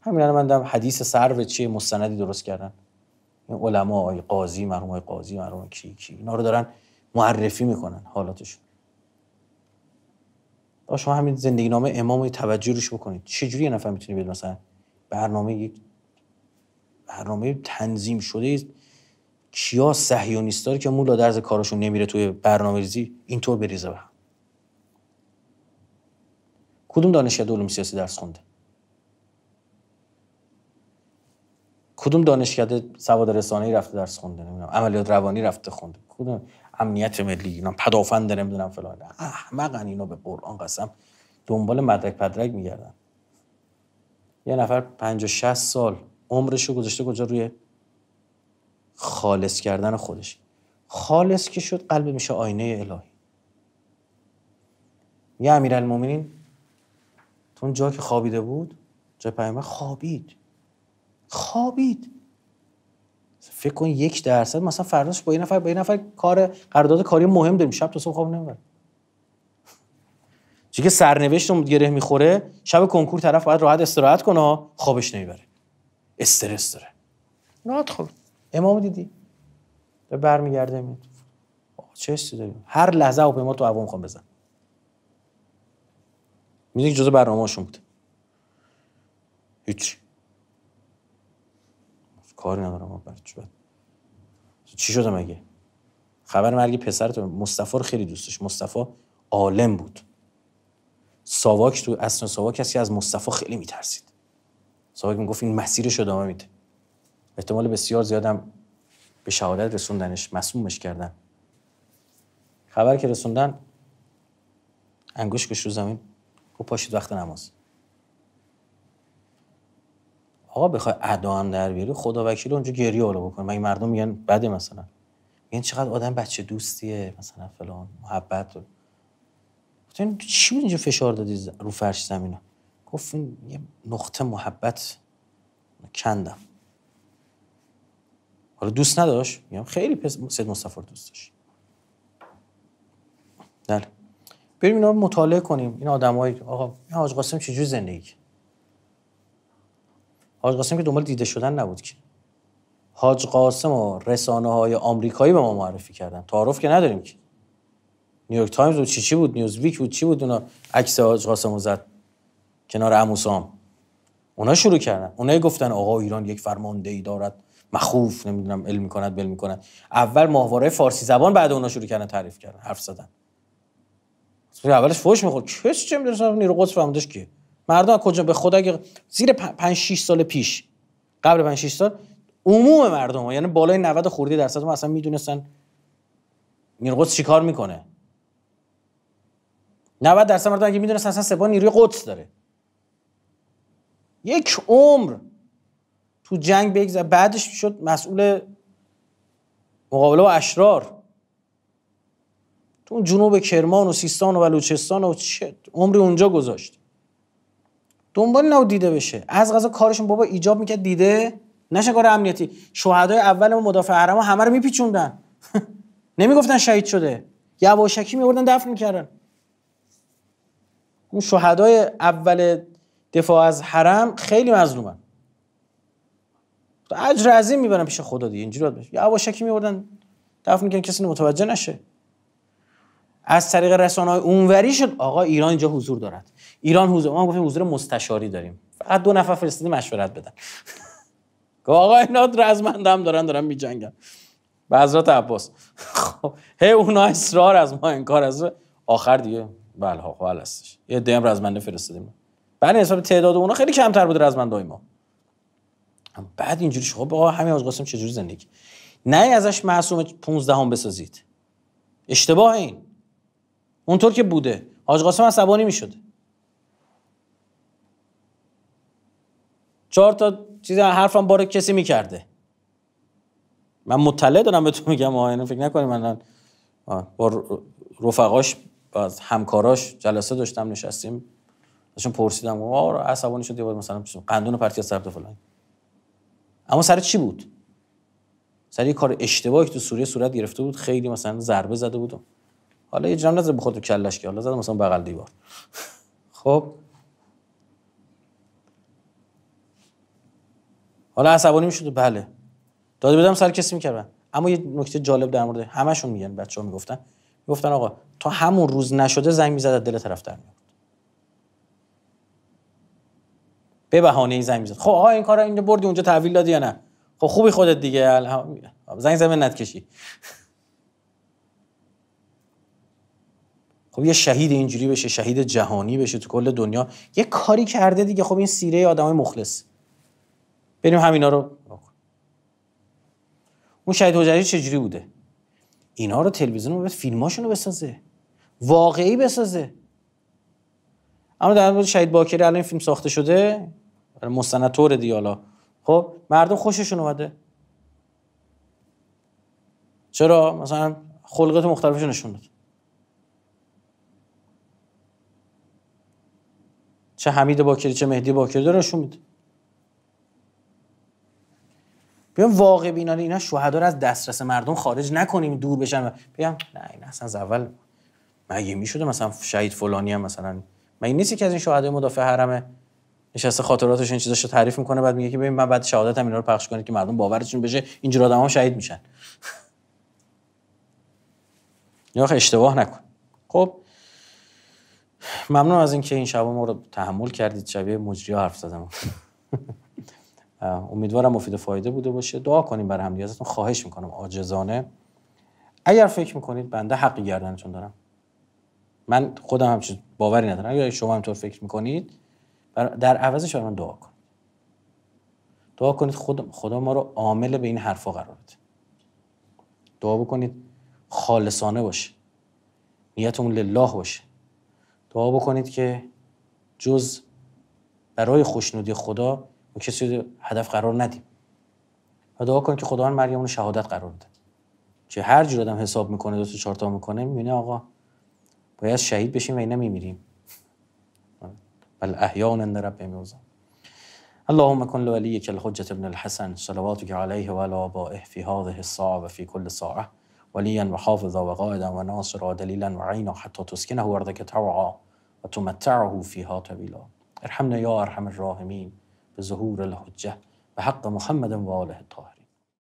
همین الان من دارم حدیث سر و چیه مستندی درست کردن این علما آقای قاضی مرحوم قاضی مرحوم کی کی اینا رو دارن معرفی میکنن حالاتشون شما همین زندگی نامه امام توجه روش بکنید چه جوری نفر میتونه بدون مثلا برنامه یک برنامه تنظیم شده است کیا صهیونیست داره که مولا درز کارشون نمیره توی برنامه ریزی اینطور بریزه به کدوم دانشکده علوم سیاسی درس خونده کدوم دانشکده سواد ای رفته درس خونده نمیدونم عملیات روانی رفته خونده کدوم امنیت ملی اینا پدافند نمیدونم فلان احمقن اینا به قرآن قسم دنبال مدرک پدرک میگردن یه نفر 50 60 سال عمرش رو گذاشته کجا روی خالص کردن خودش خالص که شد قلب میشه آینه الهی یه المومنین تو اون جا که خوابیده بود جای پیامبر خوابید خوابید فکر کن یک درصد مثلا فرداش با این نفر با این نفر کار قرارداد کاری مهم داریم شب تو صبح خواب نمیبره چیکه که سرنوشت گره میخوره شب کنکور طرف باید راحت استراحت کنه خوابش نمیبره استرس داره نات خب امام دیدی بر برمیگرده میاد چه استی داری؟ هر لحظه ما تو هوا میخوام بزن میدونی که جزو برنامه‌شون بوده هیچ کاری ندارم چی چی شده مگه خبر مرگ پسرت مصطفی رو خیلی دوستش مصطفی عالم بود ساواک تو اصلا ساواک کسی از مصطفی خیلی میترسید صاحب میگفت این مسیرش ادامه میده احتمال بسیار زیادم به شهادت رسوندنش مسمومش کردن خبر که رسوندن انگوش کش رو زمین گفت پاشید وقت نماز آقا بخوای ادا هم در بیاری خدا وکیل اونجا گریه حالا بکنه مگه مردم میگن بده مثلا میگن چقدر آدم بچه دوستیه مثلا فلان محبت رو چی بود اینجا فشار دادی رو فرش زمینه گفت یه نقطه محبت کندم حالا دوست نداشت میگم خیلی پس سید مصطفی دوست داشت بله بریم اینا رو مطالعه کنیم این آدمای آقا این حاج قاسم چجور زندگی کرد حاج قاسم که دنبال دیده شدن نبود که حاج قاسم و رسانه های آمریکایی به ما معرفی کردن تعارف که نداریم که نیویورک تایمز بود چی چی بود نیوز ویک بود چی بود اونا عکس حاج قاسم رو زد کنار اموسام اونا شروع کردن اونا گفتن آقا ایران یک فرماندهی ای دارد مخوف نمیدونم علم میکند بل میکند اول ماهواره فارسی زبان بعد اونا شروع کردن تعریف کردن حرف زدن اولش فوش میخورد کس چه میدونست نیرو قدس فهمدش که مردم کجا به خدا اگه زیر 5 6 سال پیش قبل 5 6 سال عموم مردم ها یعنی بالای 90 خورده درصد ما اصلا میدونستن قدس چیکار میکنه 90 درصد مردم اگه میدونستن اصلا سپاه نیروی قدس داره یک عمر تو جنگ بگذر بعدش شد مسئول مقابله و اشرار تو جنوب کرمان و سیستان و بلوچستان و چه عمری اونجا گذاشت دنبال نو دیده بشه از غذا کارشون بابا ایجاب میکرد دیده نشه کار امنیتی شهدای اول ما مدافع حرم همه رو میپیچوندن *laughs* نمیگفتن شهید شده یواشکی میوردن دفن میکردن اون شهدای اول دفاع از حرم خیلی مظلومن اجر عظیم میبرن پیش خدا دیگه اینجوری باشه یا شکی میبردن دفع میکنن کسی متوجه نشه از طریق رسانه های اونوری شد آقا ایران اینجا حضور دارد ایران حضور ما گفتیم حضور مستشاری داریم فقط دو نفر فرستادی مشورت بدن آقا اینا رزمنده هم دارن دارن میجنگن به حضرت عباس خب هی اونا اصرار از ما انکار از آخر دیگه بله خب هستش یه دیم رزمنده فرستادیم بعد حساب تعداد اونا خیلی کمتر بوده از من دایما بعد اینجوری خب همین از قاسم چجوری زندگی نه ازش معصوم 15 هم بسازید اشتباه این اونطور که بوده حاج قاسم عصبانی میشد چهار تا چیز حرفم باره کسی میکرده من مطلع دارم به تو میگم اینو یعنی فکر نکنی من با رفقاش با همکاراش جلسه داشتم نشستیم ازشون پرسیدم آره عصبانی شد یه بار مثلا قندون و پرتیا سرت فلان اما سر چی بود سر یه کار اشتباهی که تو سوریه صورت گرفته بود خیلی مثلا ضربه زده بود حالا یه جام نزد به کلش که حالا زده مثلا بغل دیوار *laughs* خب حالا عصبانی میشد بله داده بدم سر کسی میکردن اما یه نکته جالب در مورد همشون میگن بچه‌ها میگفتن میگفتن آقا تا همون روز نشده زنگ میزد دل طرف در میاد به بهانه این زنگ میزد خب آقا این کارا اینجا بردی اونجا تحویل دادی یا نه خب خوبی خودت دیگه زنگ زمین نت کشی خب یه شهید اینجوری بشه شهید جهانی بشه تو کل دنیا یه کاری کرده دیگه خب این سیره آدمای مخلص بریم همینا رو اون شهید حجری چجوری بوده اینا رو تلویزیون رو فیلماشون رو بسازه واقعی بسازه اما در مورد شهید باکری الان فیلم ساخته شده مستنطور دیالا خب مردم خوششون اومده چرا مثلا خلقت مختلفشون نشون داد چه حمید باکری چه مهدی باکری داره نشون میده بیام واقع بینانه اینا شهدا از دسترس مردم خارج نکنیم دور بشن بیام نه این اصلا از اول مگه میشده مثلا شهید فلانی هم مثلا مگه نیستی که از این شهدای مدافع حرمه نشسته خاطراتش این چیزاشو تعریف میکنه بعد میگه که ببین من بعد شهادتم اینا رو پخش کنه که مردم باورشون بشه اینجور هم شهید میشن یا اشتباه نکن خب ممنون از اینکه این, این شب ما رو تحمل کردید شبیه مجری حرف زدم *laughs* امیدوارم مفید و فایده بوده باشه دعا کنیم برای همدیگه ازتون خواهش میکنم عاجزانه اگر فکر میکنید بنده حق گردنتون دارم من خودم همچین باوری ندارم اگر شما همطور فکر میکنید در عوضش برای من دعا کن دعا کنید خدا, ما رو عامل به این حرفا قرار بده دعا بکنید خالصانه باشه نیتمون لله باشه دعا بکنید که جز برای خوشنودی خدا و کسی هدف قرار ندیم و دعا کنید که خداوند مریم رو شهادت قرار بده چه هر جور آدم حساب میکنه دوست چارتا میکنه میبینه آقا باید شهید بشیم و اینا میمیریم بل أحيانا ربي میوزم اللهم كن لوليك الحجة بن الحسن صلواتك عليه وعلى آبائه في هذه الساعة وفي كل ساعة وليا وحافظا وقائدا وناصرا ودليلا وعينا حتى تسكنه أرضك طوعا وتمتعه فيها طويلا ارحمنا يا أرحم الراحمين بظهور الحجة بحق محمد وآله الطاهر